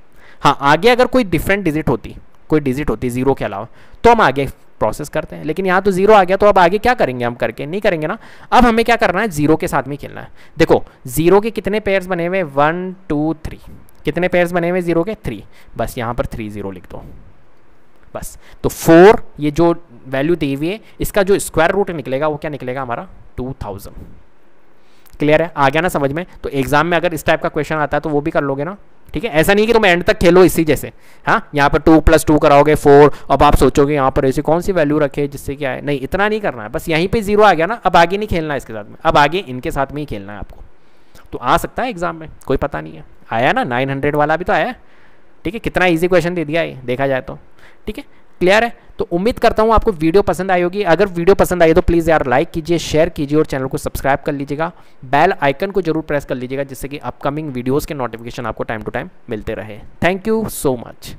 हाँ आगे अगर कोई डिफरेंट डिजिट होती कोई डिजिट होती ज़ीरो के अलावा तो हम आगे प्रोसेस करते हैं लेकिन यहाँ तो जीरो आ गया तो अब आगे क्या करेंगे हम करके नहीं करेंगे ना अब हमें क्या करना है जीरो के साथ में खेलना है देखो जीरो के कितने पेयर्स बने हुए वन टू थ्री कितने पेयर्स बने हुए जीरो के थ्री बस यहाँ पर थ्री जीरो लिख दो बस तो फोर ये जो वैल्यू दी हुई है इसका जो स्क्वायर रूट निकलेगा वो क्या निकलेगा हमारा टू थाउजेंड क्लियर है आ गया ना समझ में तो एग्जाम में अगर इस टाइप का क्वेश्चन आता है तो वो भी कर लोगे ना ठीक है ऐसा नहीं कि तुम एंड तक खेलो इसी जैसे हाँ यहाँ पर टू प्लस टू कराओगे फोर अब आप सोचोगे यहाँ पर ऐसी कौन सी वैल्यू रखे जिससे क्या है नहीं इतना नहीं करना है बस यहीं पे जीरो आ गया ना अब आगे नहीं खेलना है इसके साथ में अब आगे इनके साथ में ही खेलना है आपको तो आ सकता है एग्जाम में कोई पता नहीं है आया ना नाइन हंड्रेड वाला भी तो आया ठीक है कितना ईजी क्वेश्चन दे दिया ये देखा जाए तो ठीक है क्लियर है तो उम्मीद करता हूँ आपको वीडियो पसंद आई होगी अगर वीडियो पसंद आई तो प्लीज़ यार लाइक कीजिए शेयर कीजिए और चैनल को सब्सक्राइब कर लीजिएगा बेल आइकन को जरूर प्रेस कर लीजिएगा जिससे कि अपकमिंग वीडियोज़ के नोटिफिकेशन आपको टाइम टू टाइम मिलते रहे थैंक यू सो मच